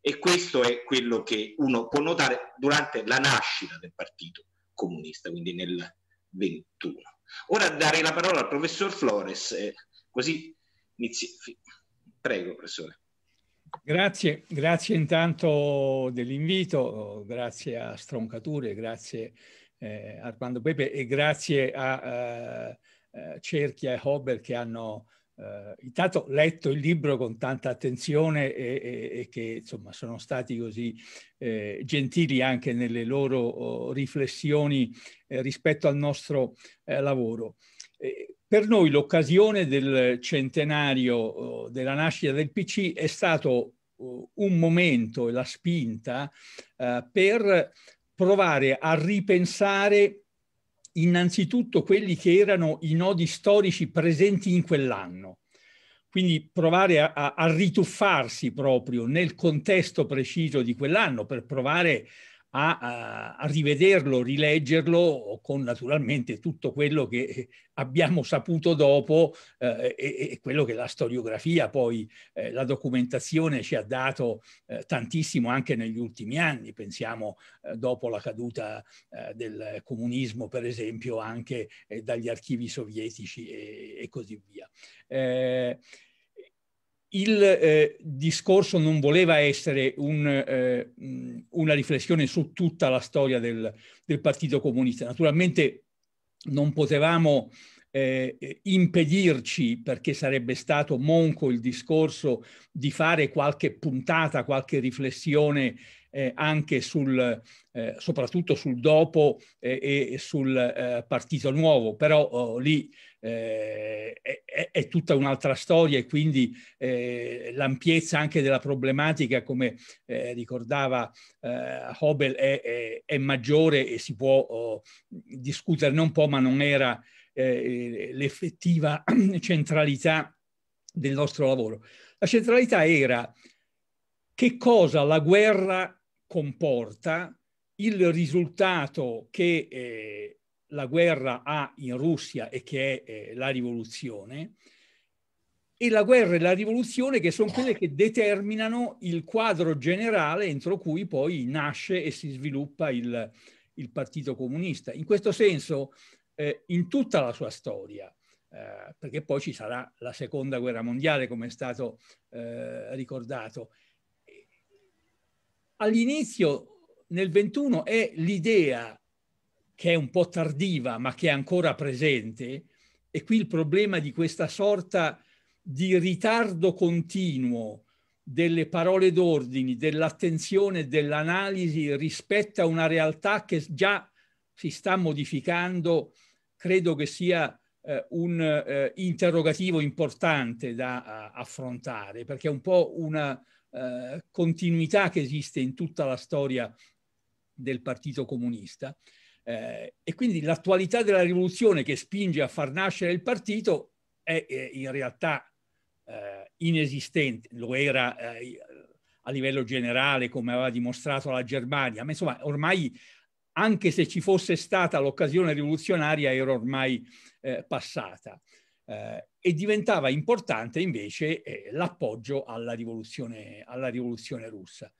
e questo è quello che uno può notare durante la nascita del partito comunista, quindi nel 21. Ora darei la parola al professor Flores, eh, così inizi... Prego, professore. Grazie, grazie intanto dell'invito, grazie a Stroncature, grazie eh, Armando Pepe e grazie a eh, eh Cerchia e Hobber che hanno eh, intanto letto il libro con tanta attenzione e, e, e che insomma sono stati così eh, gentili anche nelle loro oh, riflessioni eh, rispetto al nostro eh, lavoro. Eh, per noi l'occasione del centenario oh, della nascita del PC è stato oh, un momento e la spinta eh, per provare a ripensare innanzitutto quelli che erano i nodi storici presenti in quell'anno, quindi provare a, a, rituffarsi proprio nel contesto preciso di quell'anno per provare a, a, rivederlo, rileggerlo con naturalmente tutto quello che eh, abbiamo saputo dopo eh, e, e, quello che la storiografia poi, eh, la documentazione ci ha dato eh, tantissimo anche negli ultimi anni, pensiamo eh, dopo la caduta eh, del comunismo per esempio anche dagli archivi sovietici e, e così via il eh, discorso non voleva essere un, eh, mm, una riflessione su tutta la storia del, del Partito Comunista. Naturalmente non potevamo eh, impedirci, perché sarebbe stato monco il discorso, di fare qualche puntata, qualche riflessione eh, anche sul, eh, soprattutto sul dopo eh, e sul eh, partito nuovo, però oh, lì eh, è, è, tutta un'altra storia e quindi l'ampiezza anche della problematica, come ricordava Hobel, è, è, è, maggiore e si può oh, discuterne un po', ma non era l'effettiva centralità del nostro lavoro. La centralità era che cosa la guerra comporta il risultato che eh, la guerra ha in Russia e che è eh, la rivoluzione, e la guerra e la rivoluzione che sono quelle che determinano il quadro generale entro cui poi nasce e si sviluppa il, il Partito Comunista. In questo senso, eh, in tutta la sua storia, eh, perché poi ci sarà la seconda guerra mondiale, come è stato eh, ricordato, all'inizio nel 21 è l'idea che è un po' tardiva ma che è ancora presente e qui il problema di questa sorta di ritardo continuo delle parole d'ordine, dell'attenzione, dell'analisi rispetto a una realtà che già si sta modificando, credo che sia eh, un eh, interrogativo importante da eh, affrontare, perché è un po' una, eh, continuità che esiste in tutta la storia del Partito Comunista. Eh, e quindi l'attualità della rivoluzione che spinge a far nascere il partito è, è in realtà eh, inesistente, lo era eh, a livello generale come aveva dimostrato la Germania, ma insomma ormai anche se ci fosse stata l'occasione rivoluzionaria era ormai eh, passata eh, e diventava importante invece eh, l'appoggio alla rivoluzione, alla rivoluzione, russa.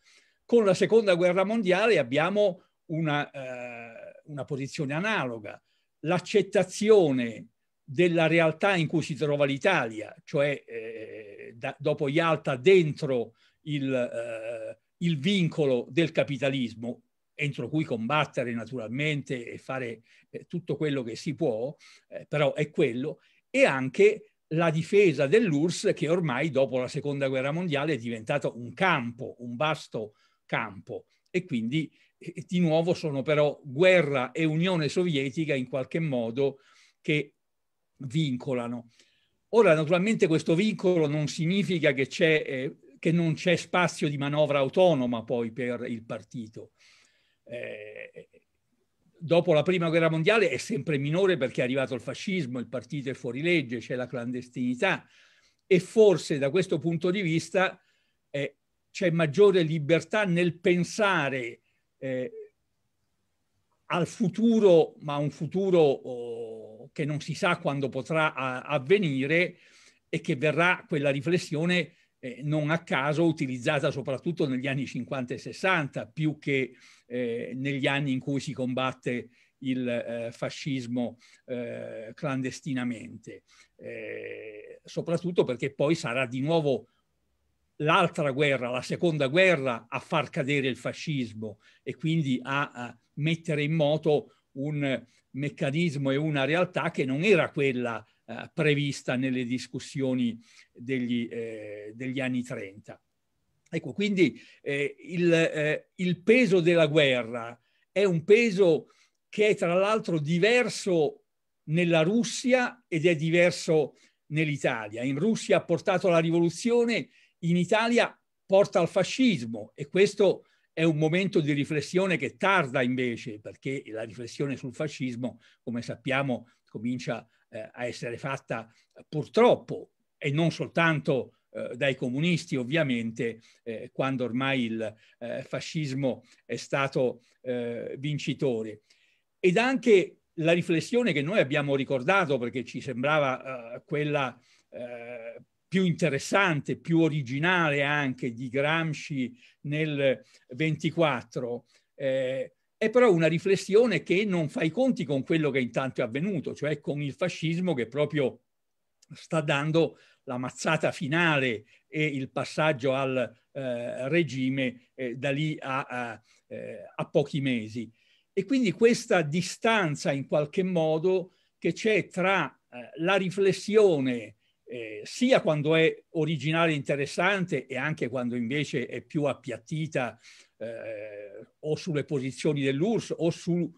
Con la seconda guerra mondiale abbiamo una, eh, una posizione analoga, l'accettazione della realtà in cui si trova l'Italia, cioè eh, da, dopo Yalta dentro il, eh, il vincolo del capitalismo, entro cui combattere naturalmente e fare eh, tutto quello che si può, eh, però è quello, e anche la difesa dell'URSS che ormai dopo la seconda guerra mondiale è diventato un campo, un vasto campo e quindi di nuovo sono però guerra e Unione Sovietica in qualche modo che vincolano. Ora naturalmente questo vincolo non significa che, eh, che non c'è spazio di manovra autonoma poi per il partito. Eh, dopo la prima guerra mondiale è sempre minore perché è arrivato il fascismo, il partito è fuorilegge, c'è la clandestinità e forse da questo punto di vista eh, c'è maggiore libertà nel pensare eh, al futuro, ma un futuro oh, che non si sa quando potrà a, avvenire e che verrà quella riflessione eh, non a caso utilizzata soprattutto negli anni 50 e 60, più che eh, negli anni in cui si combatte il eh, fascismo eh, clandestinamente, eh, soprattutto perché poi sarà di nuovo l'altra guerra, la seconda guerra, a far cadere il fascismo e quindi a, a mettere in moto un meccanismo e una realtà che non era quella eh, prevista nelle discussioni degli, eh, degli anni 30. Ecco, quindi eh, il, eh, il, peso della guerra è un peso che è tra l'altro diverso nella Russia ed è diverso nell'Italia. In Russia ha portato alla rivoluzione, in Italia porta al fascismo e questo è un momento di riflessione che tarda invece, perché la riflessione sul fascismo, come sappiamo, comincia a eh, a essere fatta purtroppo e non soltanto eh, dai comunisti ovviamente eh, quando ormai il eh, fascismo è stato eh, vincitore. Ed anche la riflessione che noi abbiamo ricordato perché ci sembrava eh, quella più interessante, più originale anche di Gramsci nel 24, eh, è però una riflessione che non fa i conti con quello che intanto è avvenuto, cioè con il fascismo che proprio sta dando la mazzata finale e il passaggio al eh, regime eh, da lì a, a, eh, a, pochi mesi. E quindi questa distanza in qualche modo che c'è tra eh, la riflessione eh, sia quando è originale e interessante e anche quando invece è più appiattita eh, o sulle posizioni dell'URSS o sulle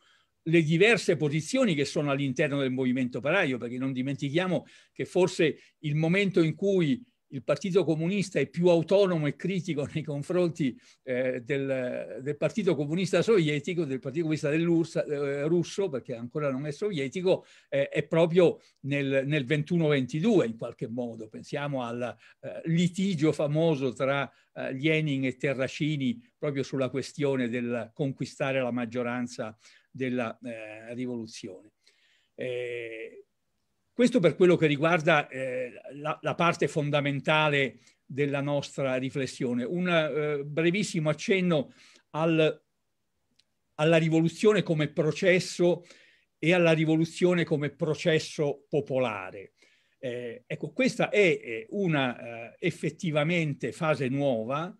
diverse posizioni che sono all'interno del movimento operaio, perché non dimentichiamo che forse il momento in cui il Partito Comunista è più autonomo e critico nei confronti eh, del, del, Partito Comunista Sovietico, del Partito Comunista eh, russo, perché ancora non è sovietico, eh, è proprio nel, nel 21-22 in qualche modo. Pensiamo al eh, litigio famoso tra eh, Lenin e Terracini proprio sulla questione del conquistare la maggioranza della eh, rivoluzione. Eh, questo per quello che riguarda eh, la, la, parte fondamentale della nostra riflessione. Un eh, brevissimo accenno al, alla rivoluzione come processo e alla rivoluzione come processo popolare. Eh, ecco, questa è una eh, effettivamente fase nuova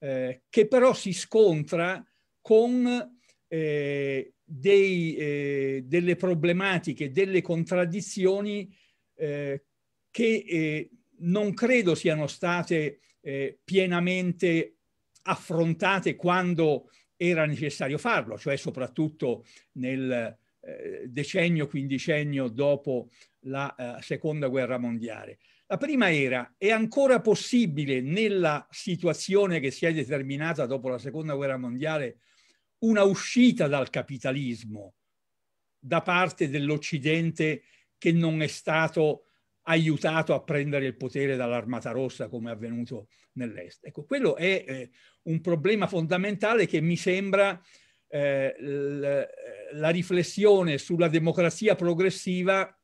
eh, che però si scontra con eh, dei, eh, delle problematiche, delle contraddizioni eh, che eh, non credo siano state eh, pienamente affrontate quando era necessario farlo, cioè soprattutto nel eh, decennio, quindicennio dopo la seconda guerra mondiale. La prima era, è ancora possibile nella situazione che si è determinata dopo la seconda guerra mondiale una uscita dal capitalismo da parte dell'Occidente che non è stato aiutato a prendere il potere dall'Armata Rossa come è avvenuto nell'Est. Ecco, quello è eh, un problema fondamentale che mi sembra eh, la riflessione sulla democrazia progressiva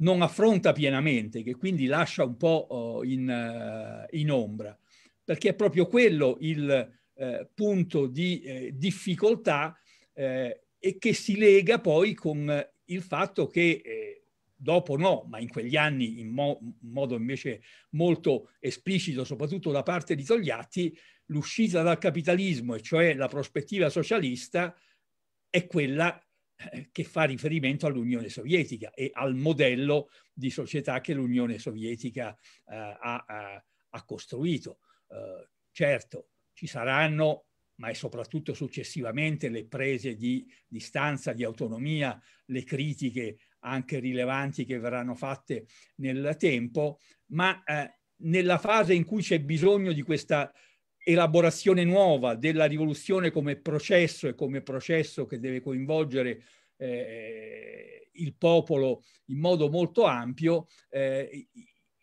non affronta pienamente, che quindi lascia un po' oh, in, eh, in ombra, perché è proprio quello il eh, punto di eh, difficoltà eh, e che si lega poi con il fatto che eh, dopo no, ma in quegli anni in, mo- modo invece molto esplicito, soprattutto da parte di Togliatti, l'uscita dal capitalismo, e cioè la prospettiva socialista, è quella eh, che fa riferimento all'Unione Sovietica e al modello di società che l'Unione Sovietica eh, ha, ha, ha, costruito. certo, ci saranno, ma è soprattutto successivamente, le prese di distanza, di autonomia, le critiche anche rilevanti che verranno fatte nel tempo, ma eh, nella fase in cui c'è bisogno di questa elaborazione nuova della rivoluzione come processo e come processo che deve coinvolgere eh, il popolo in modo molto ampio, eh,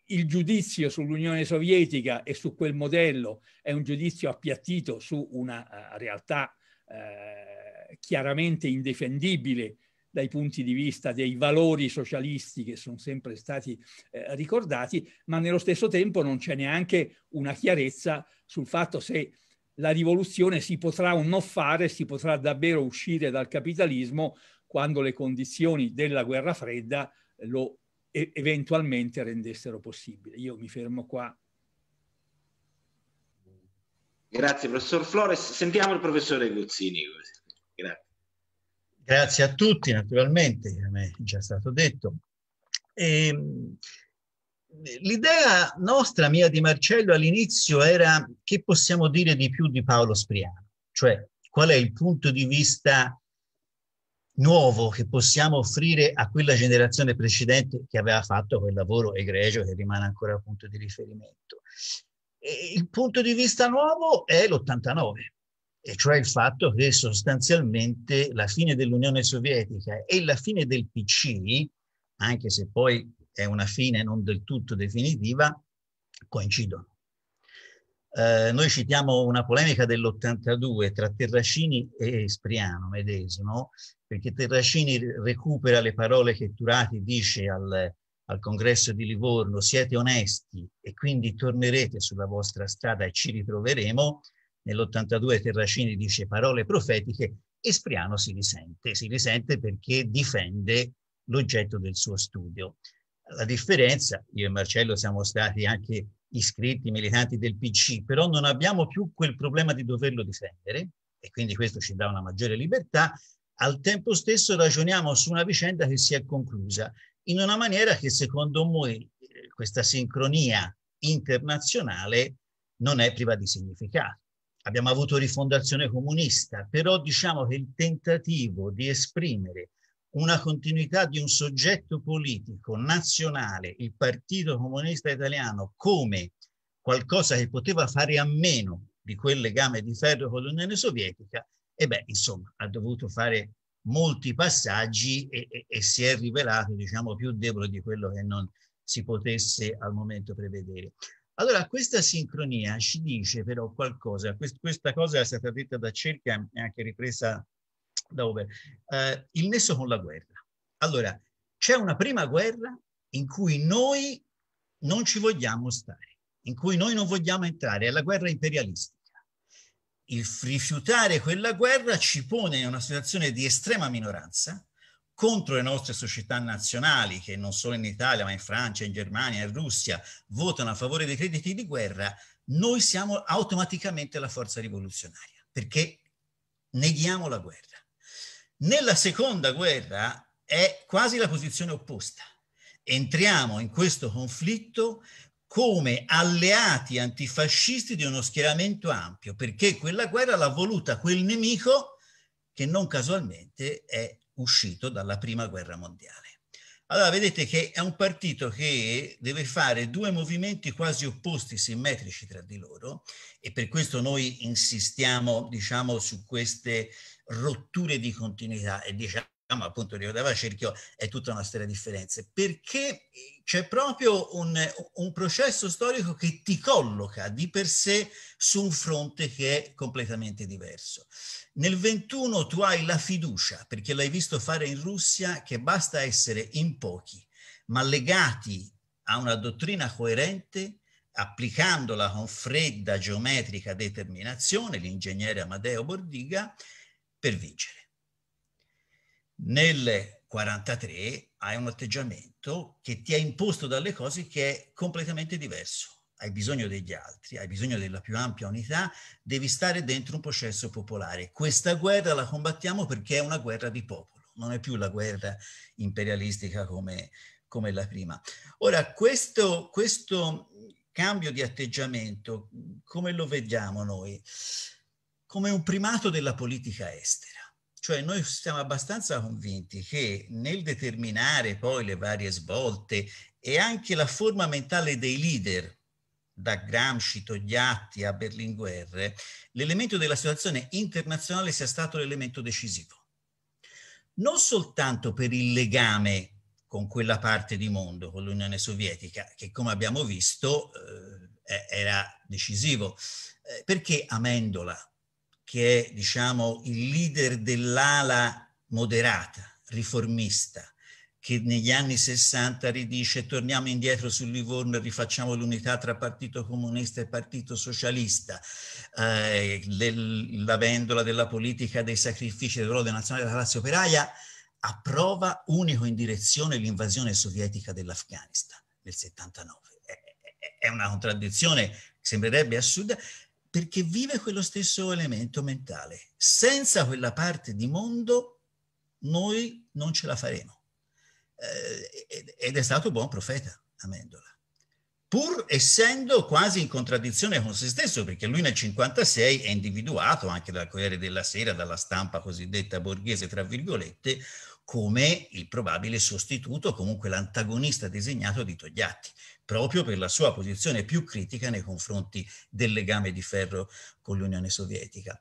il giudizio sull'Unione Sovietica e su quel modello è un giudizio appiattito su una eh, realtà uh, chiaramente indefendibile dai punti di vista dei valori socialisti che sono sempre stati eh, ricordati, ma nello stesso tempo non c'è neanche una chiarezza sul fatto se la rivoluzione si potrà o no fare, si potrà davvero uscire dal capitalismo quando le condizioni della guerra fredda lo eventualmente rendessero possibile. Io mi fermo qua. Grazie professor Flores. Sentiamo il professore Guzzini. Grazie. Grazie a tutti, naturalmente, come è già stato detto. E, ehm, l'idea nostra, mia di Marcello, all'inizio era che possiamo dire di più di Paolo Spriano, cioè qual è il punto di vista nuovo che possiamo offrire a quella generazione precedente che aveva fatto quel lavoro egregio che rimane ancora un punto di riferimento. E il punto di vista nuovo è l'89, e cioè il fatto che sostanzialmente la fine dell'Unione Sovietica e la fine del PC, anche se poi è una fine non del tutto definitiva, coincidono. Eh, noi citiamo una polemica dell'82 tra Terracini e Spriano medesimo, perché Terracini recupera le parole che Turati dice al, al congresso di Livorno, siete onesti e quindi tornerete sulla vostra strada e ci ritroveremo. Nell'82 Terracini dice parole profetiche e Spriano si risente, si risente perché difende l'oggetto del suo studio. La differenza, io e Marcello siamo stati anche iscritti, militanti del PC, però non abbiamo più quel problema di doverlo difendere e quindi questo ci dà una maggiore libertà, al tempo stesso ragioniamo su una vicenda che si è conclusa in una maniera che secondo noi eh, questa sincronia internazionale non è priva di significato. Abbiamo avuto rifondazione comunista, però diciamo che il tentativo di esprimere una continuità di un soggetto politico nazionale, il Partito Comunista Italiano, come qualcosa che poteva fare a meno di quel legame di ferro con l'Unione Sovietica, e beh, insomma, ha dovuto fare molti passaggi e, e, e si è rivelato, diciamo, più debole di quello che non si potesse al momento prevedere. Allora, questa sincronia ci dice però qualcosa, quest, questa cosa è stata detta da Cerca e anche ripresa dove, eh, il nesso con la guerra. Allora, c'è una prima guerra in cui noi non ci vogliamo stare, in cui noi non vogliamo entrare, è la guerra imperialistica. Il rifiutare quella guerra ci pone in una situazione di estrema minoranza contro le nostre società nazionali, che non solo in Italia, ma in Francia, in Germania, in Russia, votano a favore dei crediti di guerra, noi siamo automaticamente la forza rivoluzionaria, perché neghiamo la guerra. Nella seconda guerra è quasi la posizione opposta. Entriamo in questo conflitto come alleati antifascisti di uno schieramento ampio, perché quella guerra l'ha voluta quel nemico che non casualmente è uscito dalla prima guerra mondiale. Allora vedete che è un partito che deve fare due movimenti quasi opposti, simmetrici tra di loro e per questo noi insistiamo diciamo, su queste rotture di continuità e diciamo appunto ricordava Cerchio è tutta una storia di differenze perché eh, c'è proprio un, un processo storico che ti colloca di per sé su un fronte che è completamente diverso. Nel 21 tu hai la fiducia perché l'hai visto fare in Russia che basta essere in pochi ma legati a una dottrina coerente applicandola con fredda geometrica determinazione, l'ingegnere Amadeo Bordiga, per vincere. Nel 43 hai un atteggiamento che ti è imposto dalle cose che è completamente diverso. Hai bisogno degli altri, hai bisogno della più ampia unità, devi stare dentro un processo popolare. Questa guerra la combattiamo perché è una guerra di popolo, non è più la guerra imperialistica come, come la prima. Ora, questo, questo cambio di atteggiamento, come lo vediamo noi? come un primato della politica estera. Cioè noi siamo abbastanza convinti che nel determinare poi le varie svolte e anche la forma mentale dei leader, da Gramsci, Togliatti a Berlinguer, l'elemento della situazione internazionale sia stato l'elemento decisivo. Non soltanto per il legame con quella parte di mondo, con l'Unione Sovietica, che come abbiamo visto eh, era decisivo, eh, perché Amendola, che è diciamo, il leader dell'ala moderata, riformista, che negli anni 60 ridice torniamo indietro sul Livorno e rifacciamo l'unità tra Partito Comunista e Partito Socialista, eh, le, la vendola della politica dei sacrifici del ruolo della nazionale della classe operaia, approva unico in direzione l'invasione sovietica dell'Afghanistan nel 79. È, è, è una contraddizione, sembrerebbe assurda, perché vive quello stesso elemento mentale. Senza quella parte di mondo noi non ce la faremo. Eh, ed è stato buon profeta Amendola pur essendo quasi in contraddizione con se stesso, perché lui nel 1956 è individuato anche dal Corriere della Sera, dalla stampa cosiddetta borghese, tra virgolette, come il probabile sostituto, comunque l'antagonista disegnato di Togliatti proprio per la sua posizione più critica nei confronti del legame di ferro con l'Unione Sovietica.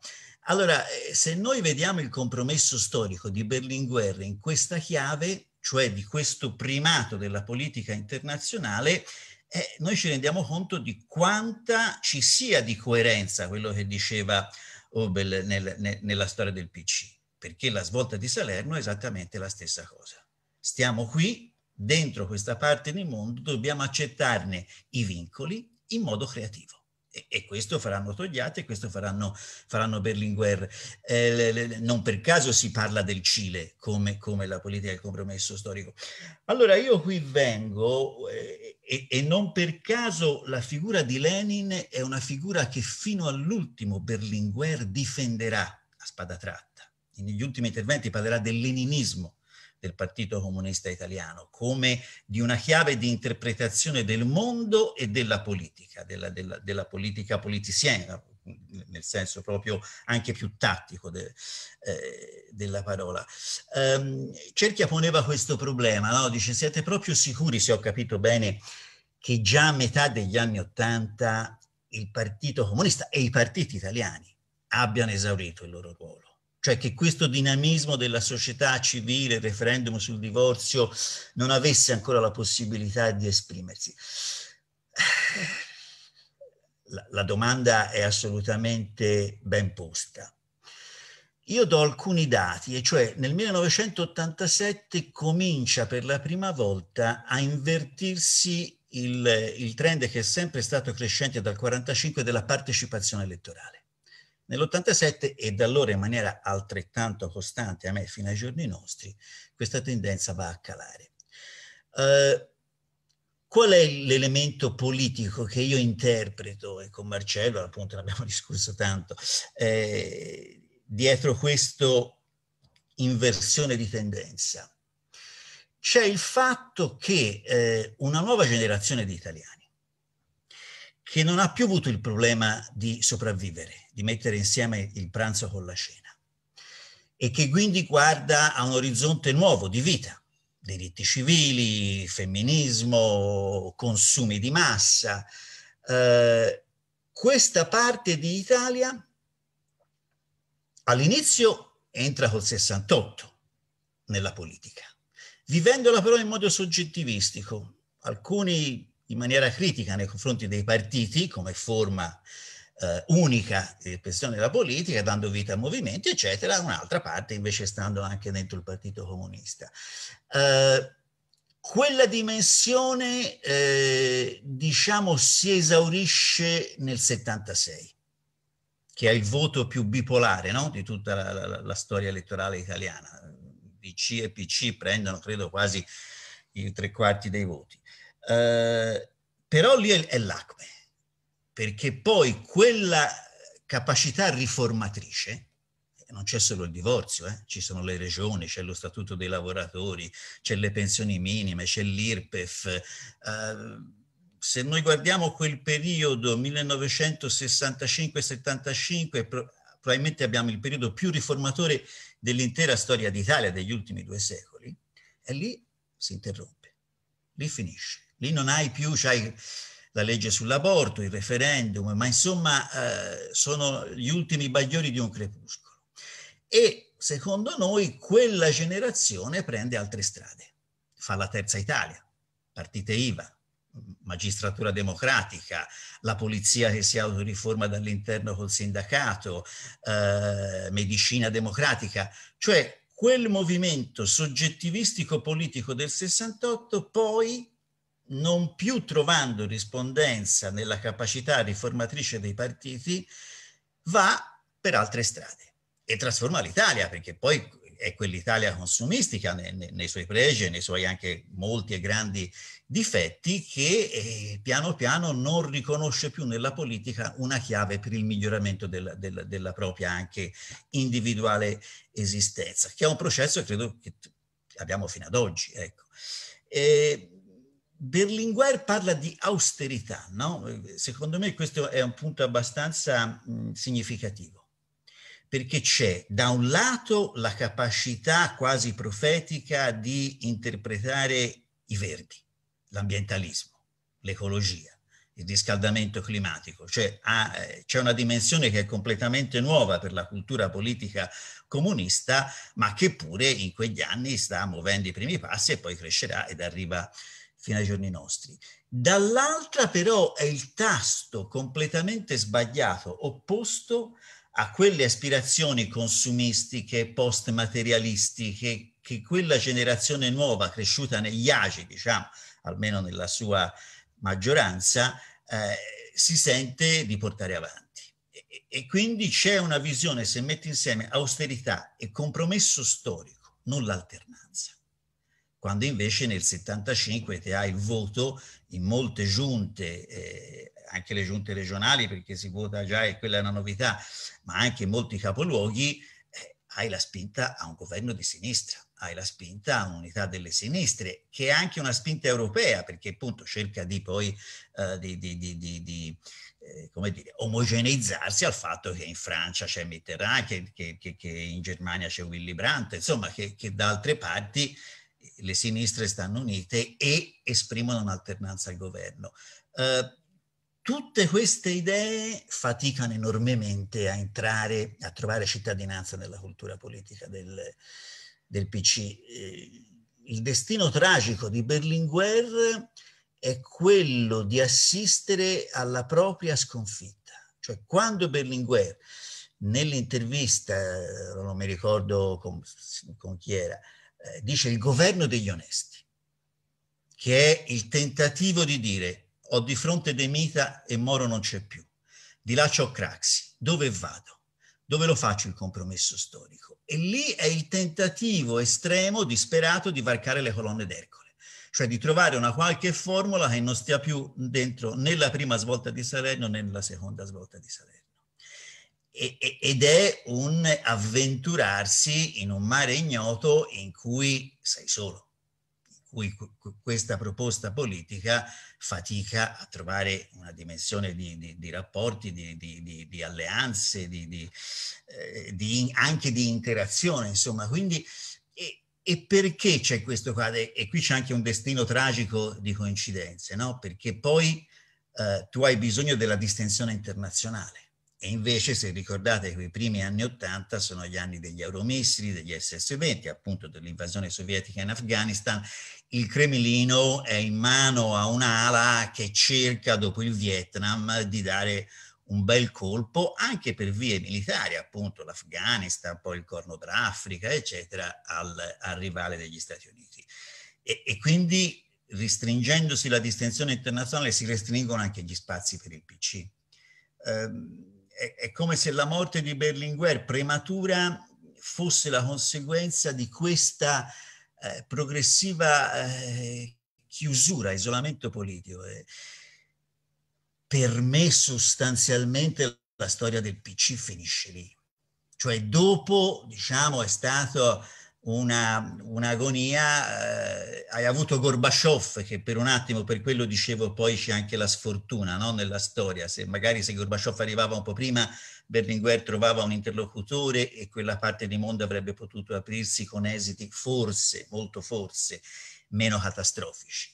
Allora, eh, se noi vediamo il compromesso storico di Berlinguer in questa chiave, cioè di questo primato della politica internazionale, eh, noi ci rendiamo conto di quanta ci sia di coerenza quello che diceva Obel nel, ne, nella storia del PC, perché la svolta di Salerno è esattamente la stessa cosa. Stiamo qui dentro questa parte del mondo dobbiamo accettarne i vincoli in modo creativo. E, e questo faranno Togliatti e questo faranno, faranno Berlinguer. Eh, le, le, non per caso si parla del Cile come, come, la politica del compromesso storico. Allora io qui vengo eh, e, e non per caso la figura di Lenin è una figura che fino all'ultimo Berlinguer difenderà a spada tratta negli ultimi interventi parlerà del leninismo, del Partito Comunista Italiano, come di una chiave di interpretazione del mondo e della politica, della, della, della politica politiciana, nel senso proprio anche più tattico de, eh, della parola. Um, Cerchia poneva questo problema, no? dice siete proprio sicuri, se ho capito bene, che già a metà degli anni Ottanta il Partito Comunista e i partiti italiani abbiano esaurito il loro ruolo cioè che questo dinamismo della società civile, referendum sul divorzio, non avesse ancora la possibilità di esprimersi. La, la domanda è assolutamente ben posta. Io do alcuni dati, e cioè nel 1987 comincia per la prima volta a invertirsi il, il trend che è sempre stato crescente dal 1945 della partecipazione elettorale. Nell'87 e da allora in maniera altrettanto costante, a me fino ai giorni nostri, questa tendenza va a calare. Eh, qual è l'elemento politico che io interpreto, e con Marcello appunto ne abbiamo discusso tanto, eh, dietro questa inversione di tendenza? C'è il fatto che eh, una nuova generazione di italiani, che non ha più avuto il problema di sopravvivere, di mettere insieme il pranzo con la cena e che quindi guarda a un orizzonte nuovo di vita, diritti civili, femminismo, consumi di massa. Eh, questa parte di Italia all'inizio entra col 68 nella politica, vivendola però in modo soggettivistico, alcuni in maniera critica nei confronti dei partiti come forma eh, unica espressione della politica, dando vita a movimenti, eccetera, un'altra parte invece stando anche dentro il Partito Comunista. Eh, quella dimensione, eh, diciamo, si esaurisce nel 76 che è il voto più bipolare no? di tutta la, la, la storia elettorale italiana. PC e PC prendono, credo, quasi i tre quarti dei voti. Eh, però lì è, è l'acme, perché poi quella capacità riformatrice, eh, non c'è solo il divorzio, eh? ci sono le regioni, c'è lo statuto dei lavoratori, c'è le pensioni minime, c'è l'IRPEF. Uh, se noi guardiamo quel periodo 1965-75, pro- probabilmente abbiamo il periodo più riformatore dell'intera storia d'Italia degli ultimi due secoli, e lì si interrompe, lì finisce, lì non hai più, c'hai la legge sull'aborto, il referendum, ma insomma eh, sono gli ultimi bagliori di un crepuscolo. E secondo noi quella generazione prende altre strade, fa la terza Italia, partite IVA, magistratura democratica, la polizia che si autoriforma dall'interno col sindacato, eh, medicina democratica, cioè quel movimento soggettivistico politico del 68 poi non più trovando rispondenza nella capacità riformatrice dei partiti, va per altre strade e trasforma l'Italia, perché poi è quell'Italia consumistica nei, nei, suoi pregi e nei suoi anche molti e grandi difetti che eh, piano piano non riconosce più nella politica una chiave per il miglioramento della, della, della propria anche individuale esistenza, che è un processo che credo che abbiamo fino ad oggi. Ecco. E, Berlinguer parla di austerità, no? Secondo me questo è un punto abbastanza mh, significativo, perché c'è da un lato la capacità quasi profetica di interpretare i verdi, l'ambientalismo, l'ecologia, il riscaldamento climatico, cioè ha, eh, c'è una dimensione che è completamente nuova per la cultura politica comunista, ma che pure in quegli anni sta muovendo i primi passi e poi crescerà ed arriva a fino ai giorni nostri. Dall'altra però è il tasto completamente sbagliato, opposto a quelle aspirazioni consumistiche, post-materialistiche, che quella generazione nuova, cresciuta negli agi, diciamo, almeno nella sua maggioranza, eh, si sente di portare avanti. E, e quindi c'è una visione, se metti insieme austerità e compromesso storico, non l'alternanza quando invece nel 75 te ha il voto in molte giunte, eh, anche le giunte regionali perché si vota già e quella è una novità, ma anche in molti capoluoghi eh, hai la spinta a un governo di sinistra, hai la spinta a un'unità delle sinistre, che è anche una spinta europea perché appunto cerca di poi eh, di, di, di, di eh, come dire, omogeneizzarsi al fatto che in Francia c'è Mitterrand, che, che, che, che in Germania c'è Willy Brandt, insomma che, da altre parti le sinistre stanno unite e esprimono un'alternanza al governo. Eh, tutte queste idee faticano enormemente a entrare, a trovare cittadinanza nella cultura politica del, del PC. Eh, il destino tragico di Berlinguer è quello di assistere alla propria sconfitta. Cioè quando Berlinguer nell'intervista, non mi ricordo con, con chi era, eh, dice il governo degli onesti, che è il tentativo di dire ho di fronte Demita e Moro non c'è più, di là c'ho Craxi, dove vado? Dove lo faccio il compromesso storico? E lì è il tentativo estremo, disperato, di varcare le colonne d'Ercole, cioè di trovare una qualche formula che non stia più dentro né la prima svolta di Salerno né la seconda svolta di Salerno ed è un avventurarsi in un mare ignoto in cui sei solo, in cui questa proposta politica fatica a trovare una dimensione di, di, di rapporti, di, di alleanze, eh, anche di interazione, insomma. Quindi, e, e perché c'è questo quadro? E qui c'è anche un destino tragico di coincidenze, no? Perché poi eh, tu hai bisogno della distensione internazionale e invece, se ricordate quei primi anni Ottanta sono gli anni degli euromissili, degli SS-20, appunto dell'invasione sovietica in Afghanistan, il Cremlino è in mano a un'ala che cerca, dopo il Vietnam, di dare un bel colpo anche per vie militari, appunto l'Afghanistan, poi il Corno d'Africa, eccetera, al, al, rivale degli Stati Uniti. E, e quindi restringendosi la distensione internazionale si restringono anche gli spazi per il PC. Um, ehm, è, è come se la morte di Berlinguer prematura fosse la conseguenza di questa eh, progressiva eh, chiusura, isolamento politico. Eh, per me sostanzialmente la storia del PC finisce lì. Cioè dopo, diciamo, è stato una, un'agonia, eh, hai avuto Gorbaciov che per un attimo, per quello dicevo poi c'è anche la sfortuna no? nella storia, se magari se Gorbaciov arrivava un po' prima Berlinguer trovava un interlocutore e quella parte di mondo avrebbe potuto aprirsi con esiti forse, molto forse, meno catastrofici.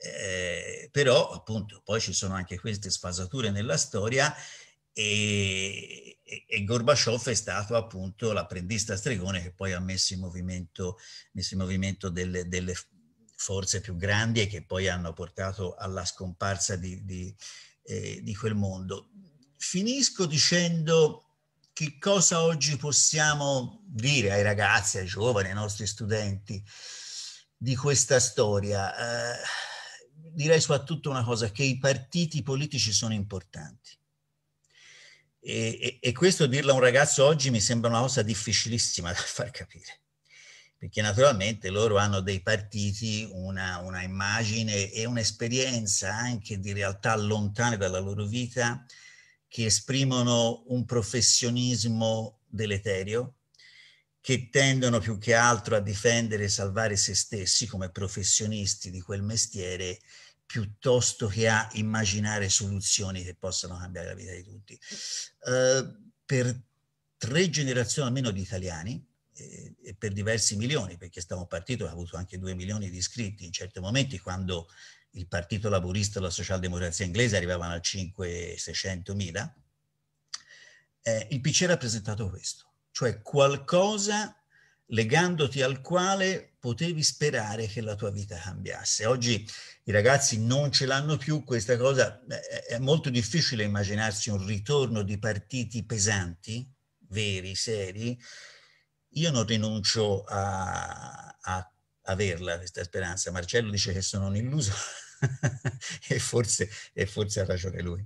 Eh, però appunto poi ci sono anche queste sfasature nella storia e, e Gorbaciov è stato appunto l'apprendista stregone che poi ha messo in movimento, messo in movimento delle, delle, forze più grandi e che poi hanno portato alla scomparsa di, di, eh, di quel mondo. Finisco dicendo che cosa oggi possiamo dire ai ragazzi, ai giovani, ai nostri studenti di questa storia. Eh, direi soprattutto una cosa, che i partiti politici sono importanti e, e, e, questo dirlo a un ragazzo oggi mi sembra una cosa difficilissima da far capire, perché naturalmente loro hanno dei partiti, una, una immagine e un'esperienza anche di realtà lontane dalla loro vita che esprimono un professionismo deleterio, che tendono più che altro a difendere e salvare se stessi come professionisti di quel mestiere piuttosto che a immaginare soluzioni che possano cambiare la vita di tutti. Eh, per tre generazioni almeno di italiani, eh, e per diversi milioni, perché stiamo partito, ha avuto anche due milioni di iscritti in certi momenti, quando il Partito Laburista e la Socialdemocrazia inglese arrivavano a 5-600 mila, eh, il PC ha rappresentato questo, cioè qualcosa legandoti al quale potevi sperare che la tua vita cambiasse. Oggi i ragazzi non ce l'hanno più, questa cosa è molto difficile immaginarsi un ritorno di partiti pesanti, veri, seri. Io non rinuncio a, a averla questa speranza. Marcello dice che sono un illuso e, forse, e forse ha ragione lui.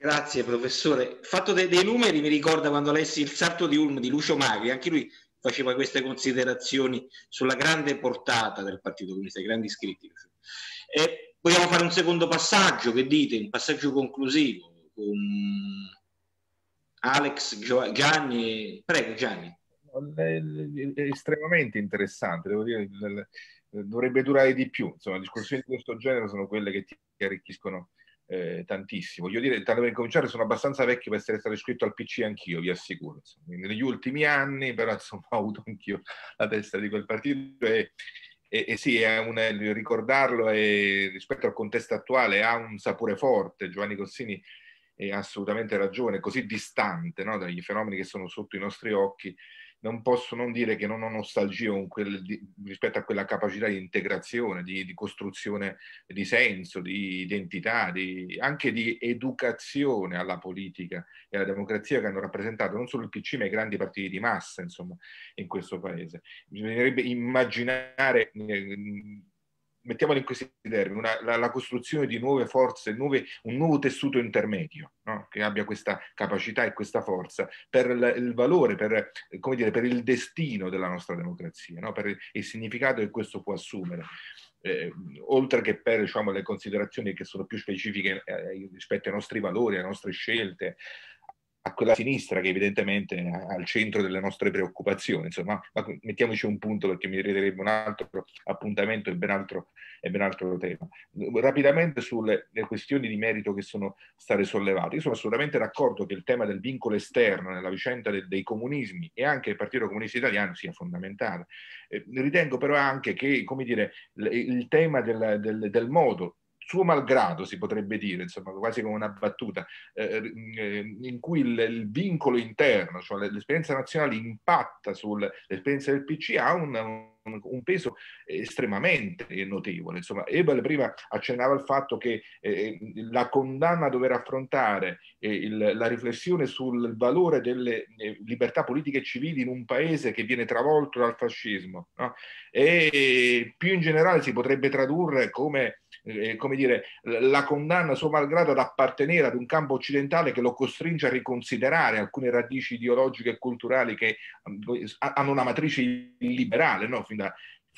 Grazie professore. Fatto de- dei numeri mi ricorda quando lessi il sarto di Ulm di Lucio Magri, anche lui faceva queste considerazioni sulla grande portata del Partito Comunista, i grandi scritti. E vogliamo fare un secondo passaggio, che dite? Un passaggio conclusivo con Alex Gio- Gianni. Prego Gianni. È estremamente interessante, devo dire, dovrebbe durare di più. Insomma, discussioni di questo genere sono quelle che ti arricchiscono eh, tantissimo. Voglio dire, tanto per cominciare, sono abbastanza vecchio per essere stato iscritto al PC anch'io, vi assicuro. negli ultimi anni, però, insomma, ho avuto anch'io la testa di quel partito e, e, e sì, un, eh, ricordarlo è, rispetto al contesto attuale ha un sapore forte. Giovanni Cossini ha assolutamente ragione, così distante no, dagli fenomeni che sono sotto i nostri occhi non posso non dire che non ho nostalgia quel, di, rispetto a quella capacità di integrazione, di, di costruzione di senso, di identità, di, anche di educazione alla politica e alla democrazia che hanno rappresentato non solo il PC ma i grandi partiti di massa insomma, in questo paese. Bisognerebbe immaginare... Eh, mettiamolo in questi termini, una, la, la, costruzione di nuove forze, nuove, un nuovo tessuto intermedio no? che abbia questa capacità e questa forza per l, il valore, per, dire, per, il destino della nostra democrazia, no? per il, il significato che questo può assumere. Eh, oltre che per diciamo, le considerazioni che sono più specifiche eh, rispetto ai nostri valori, alle nostre scelte, a quella sinistra che evidentemente è al centro delle nostre preoccupazioni. Insomma, ma mettiamoci un punto perché mi riederebbe un altro appuntamento e ben altro, e ben altro tema. Rapidamente sulle questioni di merito che sono state sollevate. Io sono assolutamente d'accordo che il tema del vincolo esterno nella vicenda de- dei comunismi e anche il Partito Comunista Italiano sia fondamentale. Eh, ritengo però anche che come dire, l- il tema del, del, del modo suo malgrado, si potrebbe dire, insomma, quasi come una battuta, eh, mm, eh in cui il, il, vincolo interno, cioè l'esperienza nazionale impatta sull'esperienza del PC, ha un, un peso estremamente notevole. Insomma, Ebel prima accennava al fatto che eh, eh, la condanna a dover affrontare eh, il, la riflessione sul valore delle eh, libertà politiche e civili in un paese che viene travolto dal fascismo no? e più in generale si potrebbe tradurre come eh, eh, come dire, la condanna suo malgrado ad appartenere ad un campo occidentale che lo costringe a riconsiderare alcune radici ideologiche e culturali che mm, hanno una matrice illiberale no? fin, da,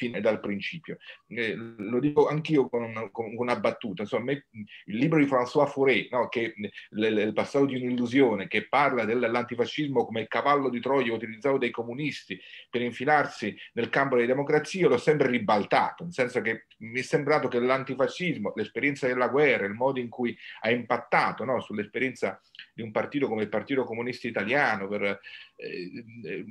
fin dal principio. Eh, lo dico anch'io con una, con una battuta, insomma, me, il libro di François Fauré, no, che, le, le, Il passato di un'illusione, che parla dell'antifascismo come cavallo di Troia utilizzato dai comunisti per infilarsi nel campo delle democrazie, l'ho sempre ribaltato, nel senso che mi è sembrato che l'antifascismo, l'esperienza della guerra, il modo in cui ha impattato no, sull'esperienza di un partito come il Partito Comunista Italiano per eh, ehm, eh,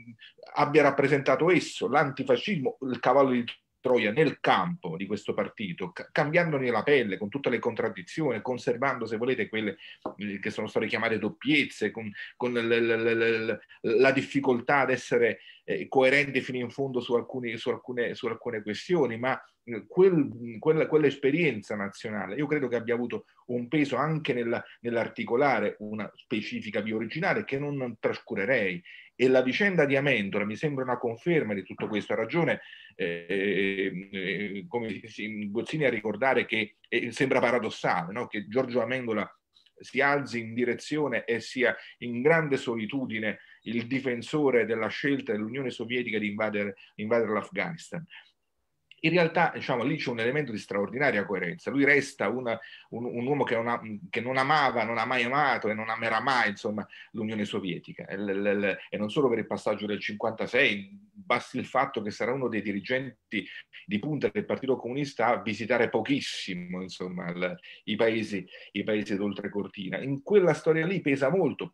abbia rappresentato esso, l'antifascismo, il cavallo di Troia nel campo di questo partito, cambiandone la pelle con tutte le contraddizioni, conservando se volete quelle eh, che sono state chiamate doppiezze, con, con l, l, l, la difficoltà ad essere eh, coerenti fino in fondo su, alcuni, su, alcune, su alcune questioni, ma quel, quella, quell'esperienza nazionale, io credo che abbia avuto un peso anche nella, nell'articolare una specifica via originale che non trascurerei. E la vicenda di Amendola mi sembra una conferma di tutto questo. Ha ragione eh, eh, come si, Gozzini a ricordare che eh, sembra paradossale no? che Giorgio Amendola si alzi in direzione e sia in grande solitudine il difensore della scelta dell'Unione Sovietica di invadere, invadere l'Afghanistan in realtà diciamo, lì c'è un elemento di straordinaria coerenza. Lui resta una, un, un, uomo che non, ha, che non, amava, non ha mai amato e non amerà mai insomma, l'Unione Sovietica. E, e non solo per il passaggio del 1956, basti il fatto che sarà uno dei dirigenti di punta del Partito Comunista a visitare pochissimo insomma, il, i, paesi, i paesi d'oltrecortina. In quella storia lì pesa molto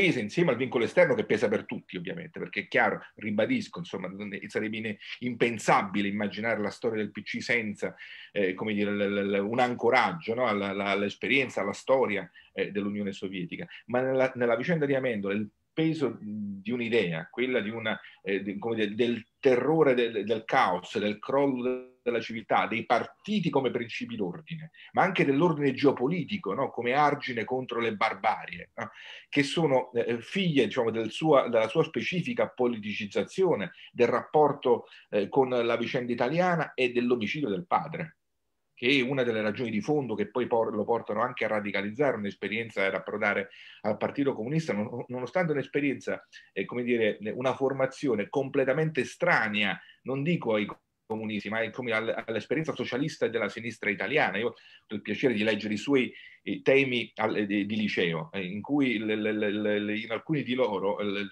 pesa insieme al vincolo esterno che pesa per tutti ovviamente, perché è chiaro, ribadisco, insomma, sarebbe impensabile immaginare la storia del PC senza eh, dire, l- l- un ancoraggio no? alla, alla, all'esperienza, alla storia eh, dell'Unione Sovietica, ma nella, nella vicenda di Amendola il peso di un'idea, quella di una, eh, di, dire, del terrore del, del caos, del crollo della civiltà, dei partiti come principi d'ordine, ma anche dell'ordine geopolitico no? come argine contro le barbarie, no? che sono eh, figlie diciamo, del sua, della sua specifica politicizzazione, del rapporto eh, con la vicenda italiana e dell'omicidio del padre che è una delle ragioni di fondo che poi por- lo portano anche a radicalizzare un'esperienza e ad approdare al Partito Comunista, non- nonostante un'esperienza, eh, come dire, una formazione completamente estranea, non dico ai comunisti, ma è come all'esperienza socialista della sinistra italiana. Io ho il piacere di leggere i suoi temi eh, di, liceo, eh, in cui in alcuni di loro eh,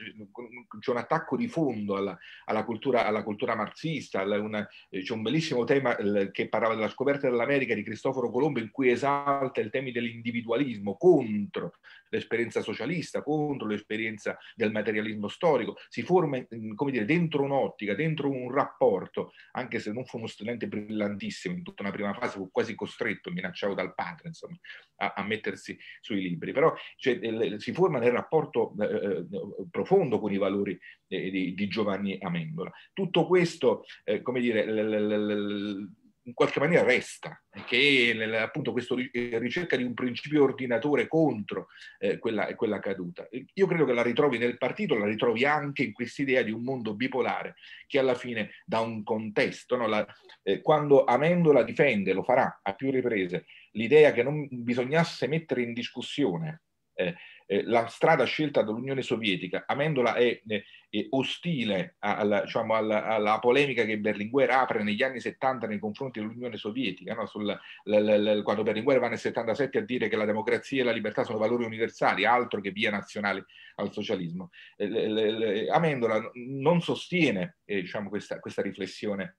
c'è un attacco di fondo alla, alla, cultura, alla cultura, marxista, c'è un bellissimo tema che parlava della scoperta dell'America di Cristoforo Colombo in cui esalta il tema dell'individualismo contro l'esperienza socialista, contro l'esperienza del materialismo storico, si forma mm, come dire, dentro un'ottica, dentro un rapporto, anche se non fu uno studente brillantissimo in tutta una prima fase, fu quasi costretto, minacciato dal padre, insomma, a, a mettersi sui libri, però cioè, le, si forma nel rapporto eh, eh, profondo con i valori eh, di, di, Giovanni Amendola. Tutto questo, eh, come dire, l, l, l, in qualche maniera resta, che è appunto questa eh, ricerca di un principio ordinatore contro eh, quella, quella, caduta. Io credo che la ritrovi nel partito, la ritrovi anche in quest'idea di un mondo bipolare che alla fine dà un contesto. No? La, eh, quando Amendola difende, lo farà a più riprese, l'idea che non bisognasse mettere in discussione eh, eh, la strada scelta dall'Unione Sovietica, Amendola è, eh, è ostile alla, diciamo, alla, alla, polemica che Berlinguer apre negli anni 70 nei confronti dell'Unione Sovietica, no? Sul, l, l, l, quando Berlinguer va nel 77 a dire che la democrazia e la libertà sono valori universali, altro che via nazionale al socialismo. Eh, Amendola non sostiene eh, diciamo, questa, questa riflessione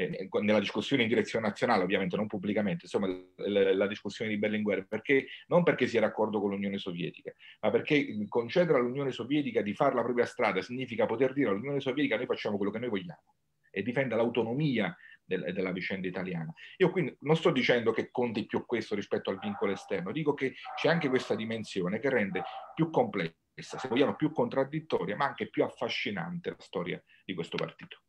eh, eh nella discussione in direzione nazionale, ovviamente non pubblicamente, insomma la, discussione di Berlinguer, perché, non perché sia d'accordo con l'Unione Sovietica, ma perché concedere all'Unione Sovietica di fare la propria strada significa poter dire all'Unione Sovietica noi facciamo quello che noi vogliamo e difenda l'autonomia del, della vicenda italiana. Io quindi non sto dicendo che conti più questo rispetto al vincolo esterno, dico che c'è anche questa dimensione che rende più complessa, se vogliamo più contraddittoria, ma anche più affascinante la storia di questo partito.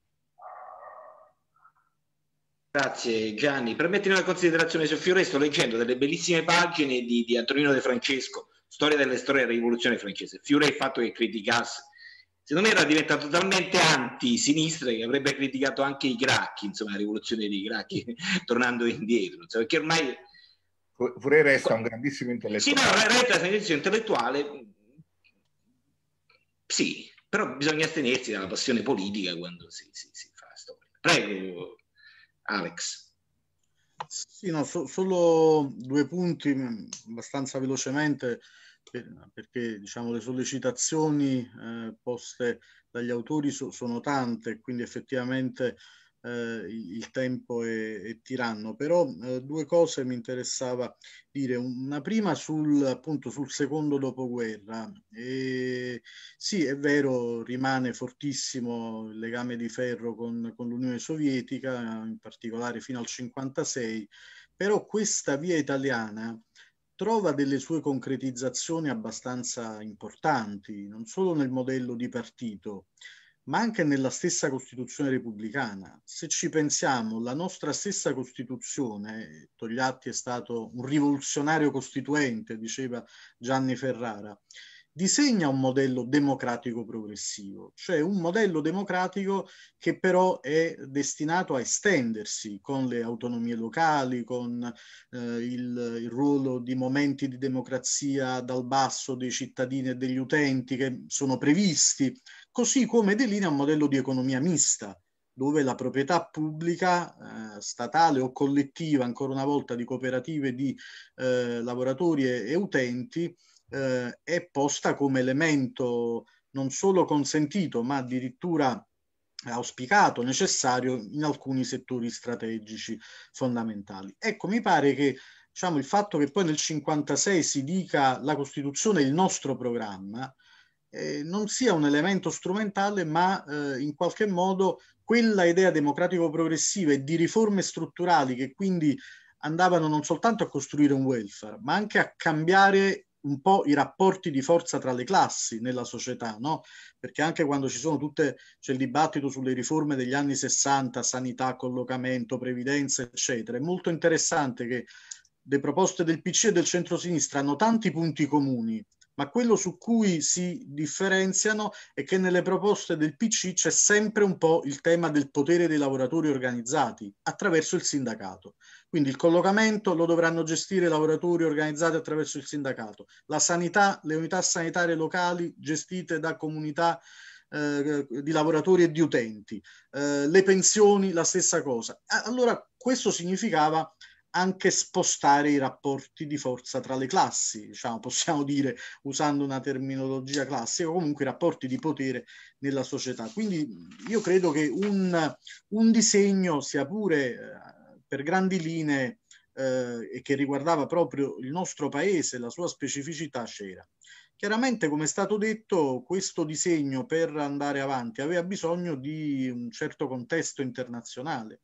Grazie Gianni. Permettimi una considerazione su Fiore, sto leggendo delle bellissime pagine di, di Antonino De Francesco, Storia delle storie della rivoluzione francese. Fiore il fatto che criticasse, secondo me era diventato talmente anti-sinistra che avrebbe criticato anche i Gracchi, insomma la rivoluzione dei Gracchi, tornando indietro, insomma, perché ormai... Fiore resta un grandissimo intellettuale. Sì, no, resta un grandissimo intellettuale, sì, però bisogna astenersi dalla passione politica quando si, si, si fa storia. Prego. Alex. Sì, no, so, solo due punti mm, abbastanza velocemente per, perché diciamo, le sollecitazioni eh, poste dagli autori so, sono tante, quindi effettivamente eh, il tempo è, è tiranno, però eh, due cose mi interessava dire. Una prima sul, appunto, sul secondo dopoguerra. E, sì, è vero, rimane fortissimo il legame di ferro con, con l'Unione Sovietica, in particolare fino al 1956, però questa via italiana trova delle sue concretizzazioni abbastanza importanti, non solo nel modello di partito, ma anche nella stessa Costituzione repubblicana. Se ci pensiamo, la nostra stessa Costituzione, Togliatti è stato un rivoluzionario costituente, diceva Gianni Ferrara, disegna un modello democratico progressivo, cioè un modello democratico che però è destinato a estendersi con le autonomie locali, con eh, il, il, ruolo di momenti di democrazia dal basso dei cittadini e degli utenti che sono previsti così come delinea un modello di economia mista, dove la proprietà pubblica, eh, statale o collettiva, ancora una volta di cooperative di eh, lavoratori e, e utenti, eh, è posta come elemento non solo consentito, ma addirittura auspicato, necessario in alcuni settori strategici fondamentali. Ecco, mi pare che diciamo, il fatto che poi nel 1956 si dica la Costituzione è il nostro programma, eh, eh, non sia un elemento strumentale, ma eh, in qualche modo quella idea democratico-progressiva e di riforme strutturali che quindi andavano non soltanto a costruire un welfare, ma anche a cambiare un po' i rapporti di forza tra le classi nella società, no? Perché anche quando ci sono tutte, c'è il dibattito sulle riforme degli anni 60, sanità, collocamento, previdenza, eccetera, è molto interessante che le proposte del PC e del centrosinistra hanno tanti punti comuni, ma quello su cui si differenziano è che nelle proposte del PC c'è sempre un po' il tema del potere dei lavoratori organizzati attraverso il sindacato. Quindi il collocamento lo dovranno gestire i lavoratori organizzati attraverso il sindacato, la sanità, le unità sanitarie locali gestite da comunità eh, di lavoratori e di utenti, eh, le pensioni la stessa cosa. Allora questo significava eh, anche spostare i rapporti di forza tra le classi, diciamo, possiamo dire usando una terminologia classica, o comunque i rapporti di potere nella società. Quindi io credo che un, un disegno, sia pure eh, per grandi linee, eh, che riguardava proprio il nostro paese, la sua specificità c'era. Chiaramente, come è stato detto, questo disegno per andare avanti aveva bisogno di un certo contesto internazionale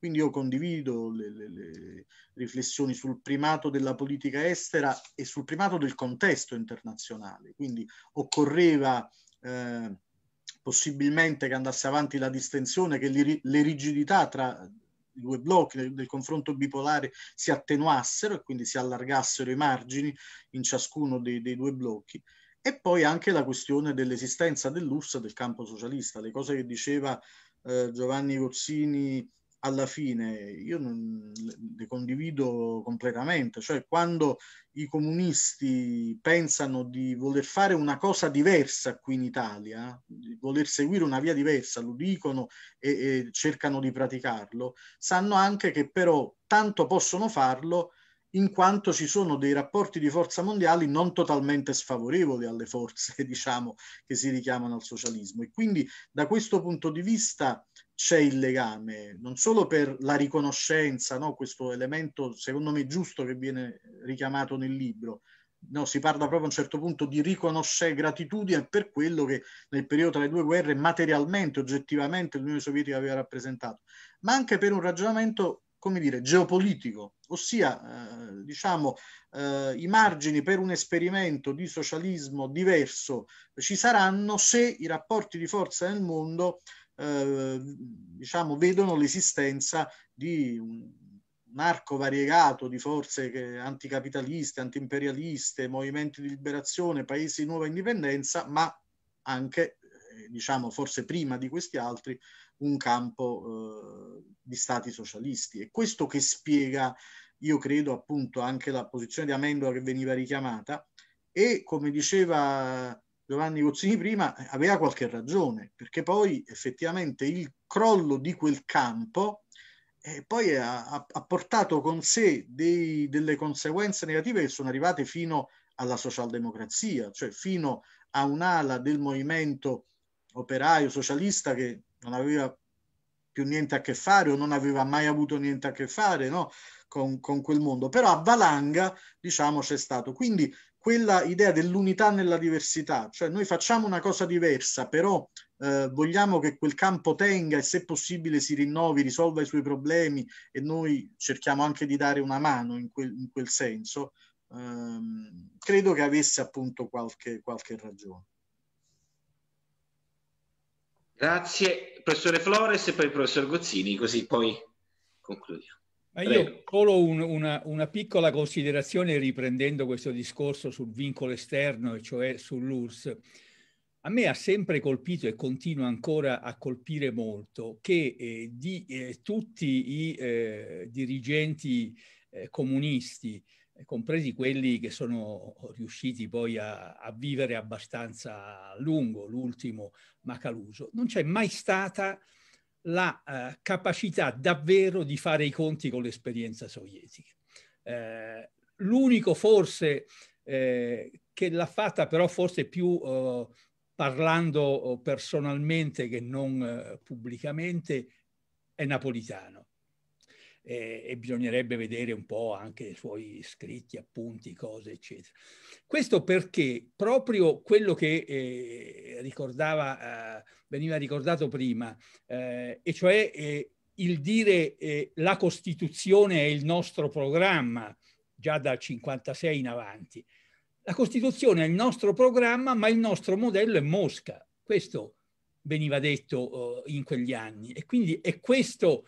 quindi io condivido le, le, le, riflessioni sul primato della politica estera e sul primato del contesto internazionale. Quindi occorreva eh, possibilmente che andasse avanti la distensione, che li, le rigidità tra i due blocchi del, del, confronto bipolare si attenuassero e quindi si allargassero i margini in ciascuno dei, dei due blocchi. E poi anche la questione dell'esistenza dell'URSS del campo socialista, le cose che diceva eh, Giovanni Gozzini alla fine io non le condivido completamente, cioè quando i comunisti pensano di voler fare una cosa diversa qui in Italia, di voler seguire una via diversa, lo dicono e, e cercano di praticarlo, sanno anche che però tanto possono farlo in quanto ci sono dei rapporti di forza mondiali non totalmente sfavorevoli alle forze, diciamo, che si richiamano al socialismo. E quindi da questo punto di vista c'è il legame, non solo per la riconoscenza, no? questo elemento secondo me giusto che viene richiamato nel libro, No, si parla proprio a un certo punto di riconoscere gratitudine per quello che nel periodo tra le due guerre materialmente, oggettivamente l'Unione Sovietica aveva rappresentato, ma anche per un ragionamento come dire, geopolitico, ossia eh, diciamo, eh, i margini per un esperimento di socialismo diverso ci saranno se i rapporti di forza nel mondo eh, diciamo, vedono l'esistenza di un, un arco variegato di forze che, anticapitaliste, antiimperialiste, movimenti di liberazione, paesi di nuova indipendenza, ma anche diciamo forse prima di questi altri, un campo eh, di stati socialisti. E questo che spiega, io credo, appunto anche la posizione di Amendola che veniva richiamata e, come diceva Giovanni Gozzini prima, aveva qualche ragione, perché poi effettivamente il crollo di quel campo eh, poi ha, ha, portato con sé dei, delle conseguenze negative che sono arrivate fino alla socialdemocrazia, cioè fino a un'ala del movimento operaio, socialista che non aveva più niente a che fare o non aveva mai avuto niente a che fare no? con, con, quel mondo, però a valanga diciamo c'è stato. Quindi quella idea dell'unità nella diversità, cioè noi facciamo una cosa diversa, però eh, vogliamo che quel campo tenga e se possibile si rinnovi, risolva i suoi problemi e noi cerchiamo anche di dare una mano in quel, in quel senso, ehm, credo che avesse appunto qualche, qualche ragione. Grazie, professore Flores e poi il professor Gozzini, così poi concludiamo. Ma io solo un, una, una, piccola considerazione riprendendo questo discorso sul vincolo esterno, e cioè sull'URSS. A me ha sempre colpito e continua ancora a colpire molto che eh, di eh, tutti i eh, dirigenti eh, comunisti compresi quelli che sono riusciti poi a, a vivere abbastanza a lungo, l'ultimo Macaluso, non c'è mai stata la eh, capacità davvero di fare i conti con l'esperienza sovietica. Eh, l'unico forse eh, che l'ha fatta però forse più eh, parlando eh, personalmente che non eh, pubblicamente è Napolitano eh, e bisognerebbe vedere un po' anche i suoi scritti, appunti, cose, eccetera. Questo perché proprio quello che eh, ricordava, eh, veniva ricordato prima, eh, e cioè eh, il dire eh, la Costituzione è il nostro programma, già dal 56 in avanti. La Costituzione è il nostro programma, ma il nostro modello è Mosca. Questo veniva detto oh, in quegli anni. E quindi è questo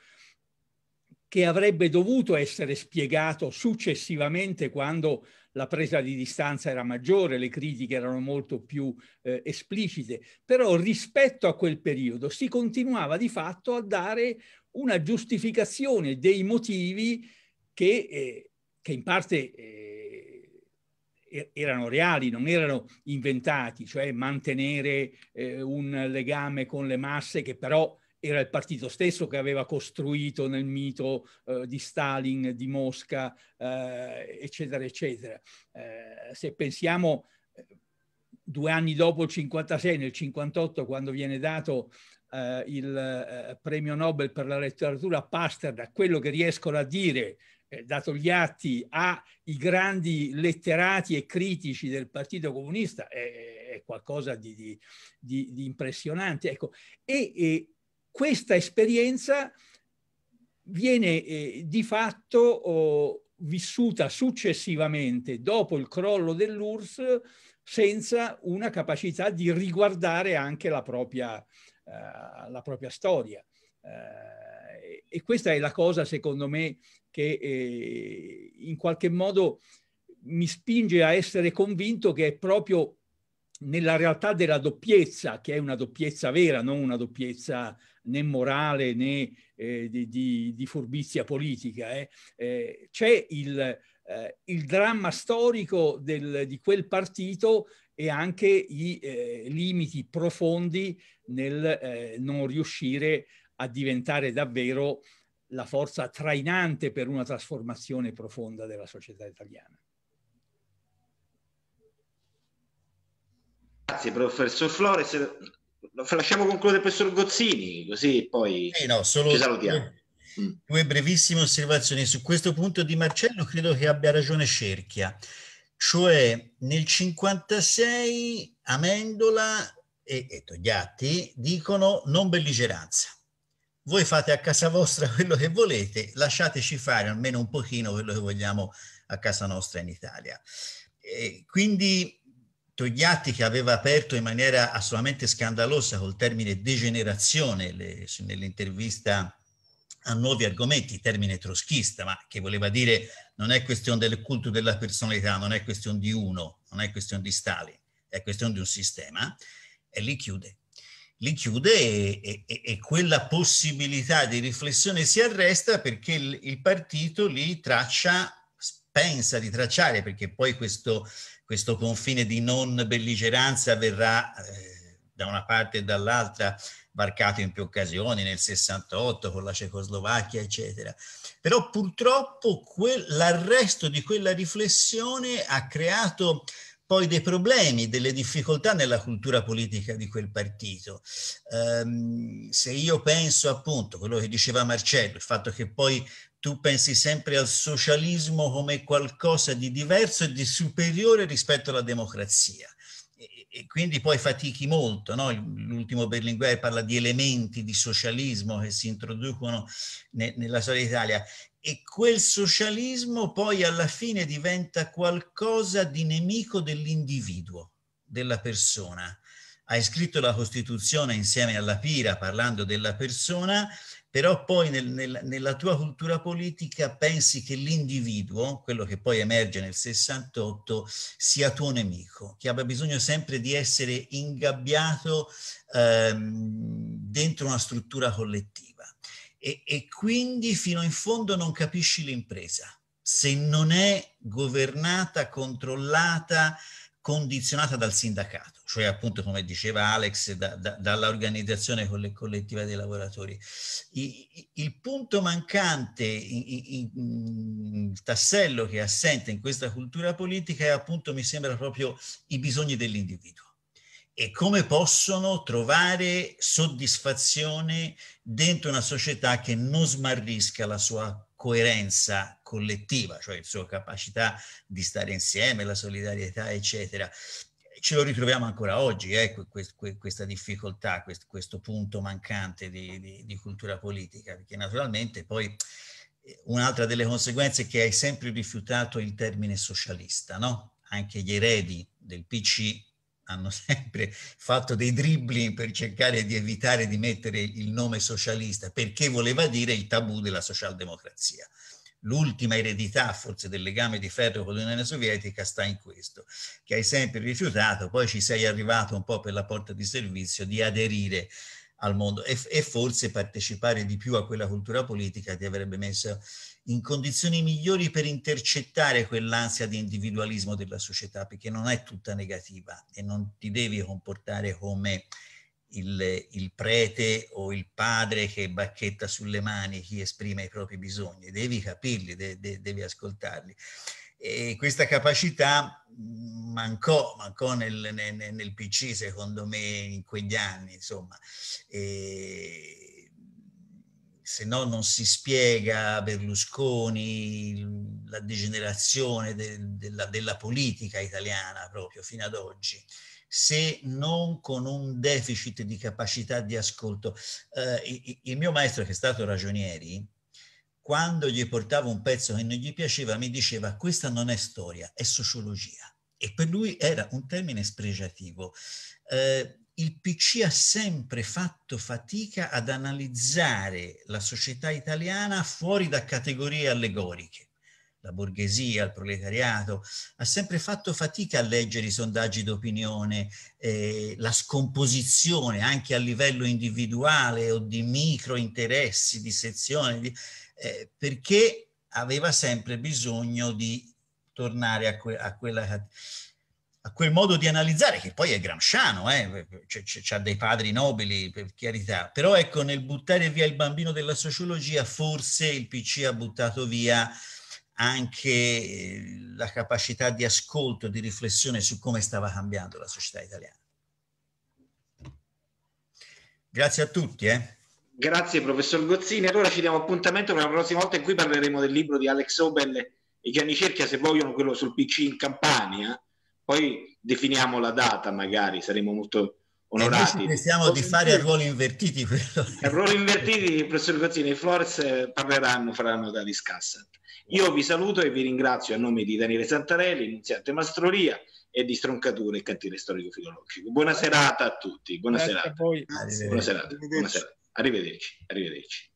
che avrebbe dovuto essere spiegato successivamente quando la presa di distanza era maggiore, le critiche erano molto più eh, esplicite, però rispetto a quel periodo si continuava di fatto a dare una giustificazione dei motivi che, eh, che in parte eh, erano reali, non erano inventati, cioè mantenere eh, un legame con le masse che però era il partito stesso che aveva costruito nel mito eh, di Stalin, di Mosca, eh, eccetera, eccetera. Eh, se pensiamo eh, due anni dopo il 56, nel 58, quando viene dato eh, il eh, premio Nobel per la letteratura a Pasternak, quello che riescono a dire dato gli atti ai grandi letterati e critici del Partito Comunista è, è qualcosa di, di, di, di impressionante. Ecco. E, e, questa esperienza viene eh, di fatto oh, vissuta successivamente, dopo il crollo dell'URSS, senza una capacità di riguardare anche la propria, eh, la propria storia. Eh, e questa è la cosa, secondo me, che eh, in qualche modo mi spinge a essere convinto che è proprio nella realtà della doppiezza, che è una doppiezza vera, non una doppiezza né morale né eh, di, di, di, furbizia politica. Eh. Eh, c'è il, eh, il, dramma storico del, di quel partito e anche i eh, limiti profondi nel eh, non riuscire a diventare davvero la forza trainante per una trasformazione profonda della società italiana. Grazie professor Flores lasciamo concludere il professor Gozzini, così poi eh no, ci salutiamo. Due, due brevissime osservazioni su questo punto di Marcello, credo che abbia ragione Cerchia. Cioè nel 56 Amendola e, e Togliatti dicono non belligeranza. Voi fate a casa vostra quello che volete, lasciateci fare almeno un pochino quello che vogliamo a casa nostra in Italia. E quindi Togliatti che aveva aperto in maniera assolutamente scandalosa col termine degenerazione le, nell'intervista a nuovi argomenti, termine troschista, ma che voleva dire non è questione del culto della personalità, non è questione di uno, non è questione di Stalin, è questione di un sistema, e li chiude. Li chiude e, e, e quella possibilità di riflessione si arresta perché il, il partito li traccia, pensa di tracciare, perché poi questo questo confine di non belligeranza verrà eh, da una parte e dall'altra varcato in più occasioni, nel 68 con la Cecoslovacchia, eccetera. Però purtroppo l'arresto di quella riflessione ha creato poi dei problemi, delle difficoltà nella cultura politica di quel partito. Ehm, se io penso appunto quello che diceva Marcello, il fatto che poi tu pensi sempre al socialismo come qualcosa di diverso e di superiore rispetto alla democrazia. E, quindi poi fatichi molto, no? l'ultimo Berlinguer parla di elementi di socialismo che si introducono ne, nella storia d'Italia e quel socialismo poi alla fine diventa qualcosa di nemico dell'individuo, della persona. Hai scritto la Costituzione insieme alla Pira parlando della persona, però poi nel, nel, nella tua cultura politica pensi che l'individuo, quello che poi emerge nel 68, sia tuo nemico, che abbia bisogno sempre di essere ingabbiato ehm, dentro una struttura collettiva. E, e quindi fino in fondo non capisci l'impresa, se non è governata, controllata, condizionata dal sindacato cioè appunto come diceva Alex, da, da, dall'organizzazione collettiva dei lavoratori. I, il punto mancante, i, i, mm, il tassello che è assente in questa cultura politica è appunto, mi sembra, proprio i bisogni dell'individuo e come possono trovare soddisfazione dentro una società che non smarrisca la sua coerenza collettiva, cioè la sua capacità di stare insieme, la solidarietà, eccetera ce lo ritroviamo ancora oggi, eh, questa difficoltà, questo, punto mancante di, di, di cultura politica, perché naturalmente poi eh, un'altra delle conseguenze è che hai sempre rifiutato il termine socialista, no? Anche gli eredi del PC hanno sempre fatto dei dribbling per cercare di evitare di mettere il nome socialista, perché voleva dire il tabù della socialdemocrazia l'ultima eredità forse del legame di ferro con l'Unione Sovietica sta in questo, che hai sempre rifiutato, poi ci sei arrivato un po' per la porta di servizio di aderire al mondo e, e forse partecipare di più a quella cultura politica ti avrebbe messo in condizioni migliori per intercettare quell'ansia di individualismo della società, perché non è tutta negativa e non ti devi comportare come il, il, prete o il padre che bacchetta sulle mani chi esprime i propri bisogni, devi capirli, de, de, devi ascoltarli. E questa capacità mm, mancò, mancò nel, nel, nel, PC secondo me in quegli anni, insomma. E, se no non si spiega Berlusconi, la degenerazione de, della, della politica italiana proprio fino ad oggi se non con un deficit di capacità di ascolto. Eh, il mio maestro, che è stato Ragionieri, quando gli portavo un pezzo che non gli piaceva, mi diceva questa non è storia, è sociologia. E per lui era un termine spregiativo. Eh, il PC ha sempre fatto fatica ad analizzare la società italiana fuori da categorie allegoriche la borghesia, il proletariato, ha sempre fatto fatica a leggere i sondaggi d'opinione, eh, la scomposizione anche a livello individuale o di micro interessi, di sezioni, di, eh, perché aveva sempre bisogno di tornare a, que a, quella, a, quel modo di analizzare che poi è gramsciano, eh? c'ha dei padri nobili per chiarità, però ecco nel buttare via il bambino della sociologia forse il PC ha buttato via anche eh, la capacità di ascolto, di riflessione su come stava cambiando la società italiana. Grazie a tutti. Eh. Grazie professor Gozzini. Allora ci diamo appuntamento per la prossima volta in cui parleremo del libro di Alex Obel e Gianni Cerchia, se vogliono quello sul PC in Campania. Poi definiamo la data, magari saremo molto eh, onorati. Pensiamo di fare a ruoli invertiti A ruoli invertiti, il professor Gozzini e Flores eh, parleranno, faranno da discassa. Io vi saluto e vi ringrazio a nome di Daniele Santarelli, iniziante Mastrolia e di Stroncatura, e cantine storico-filologico. Buona serata a tutti, buona Grazie serata. A voi. Buona serata. Arrivederci. Buona serata. Arrivederci. Arrivederci.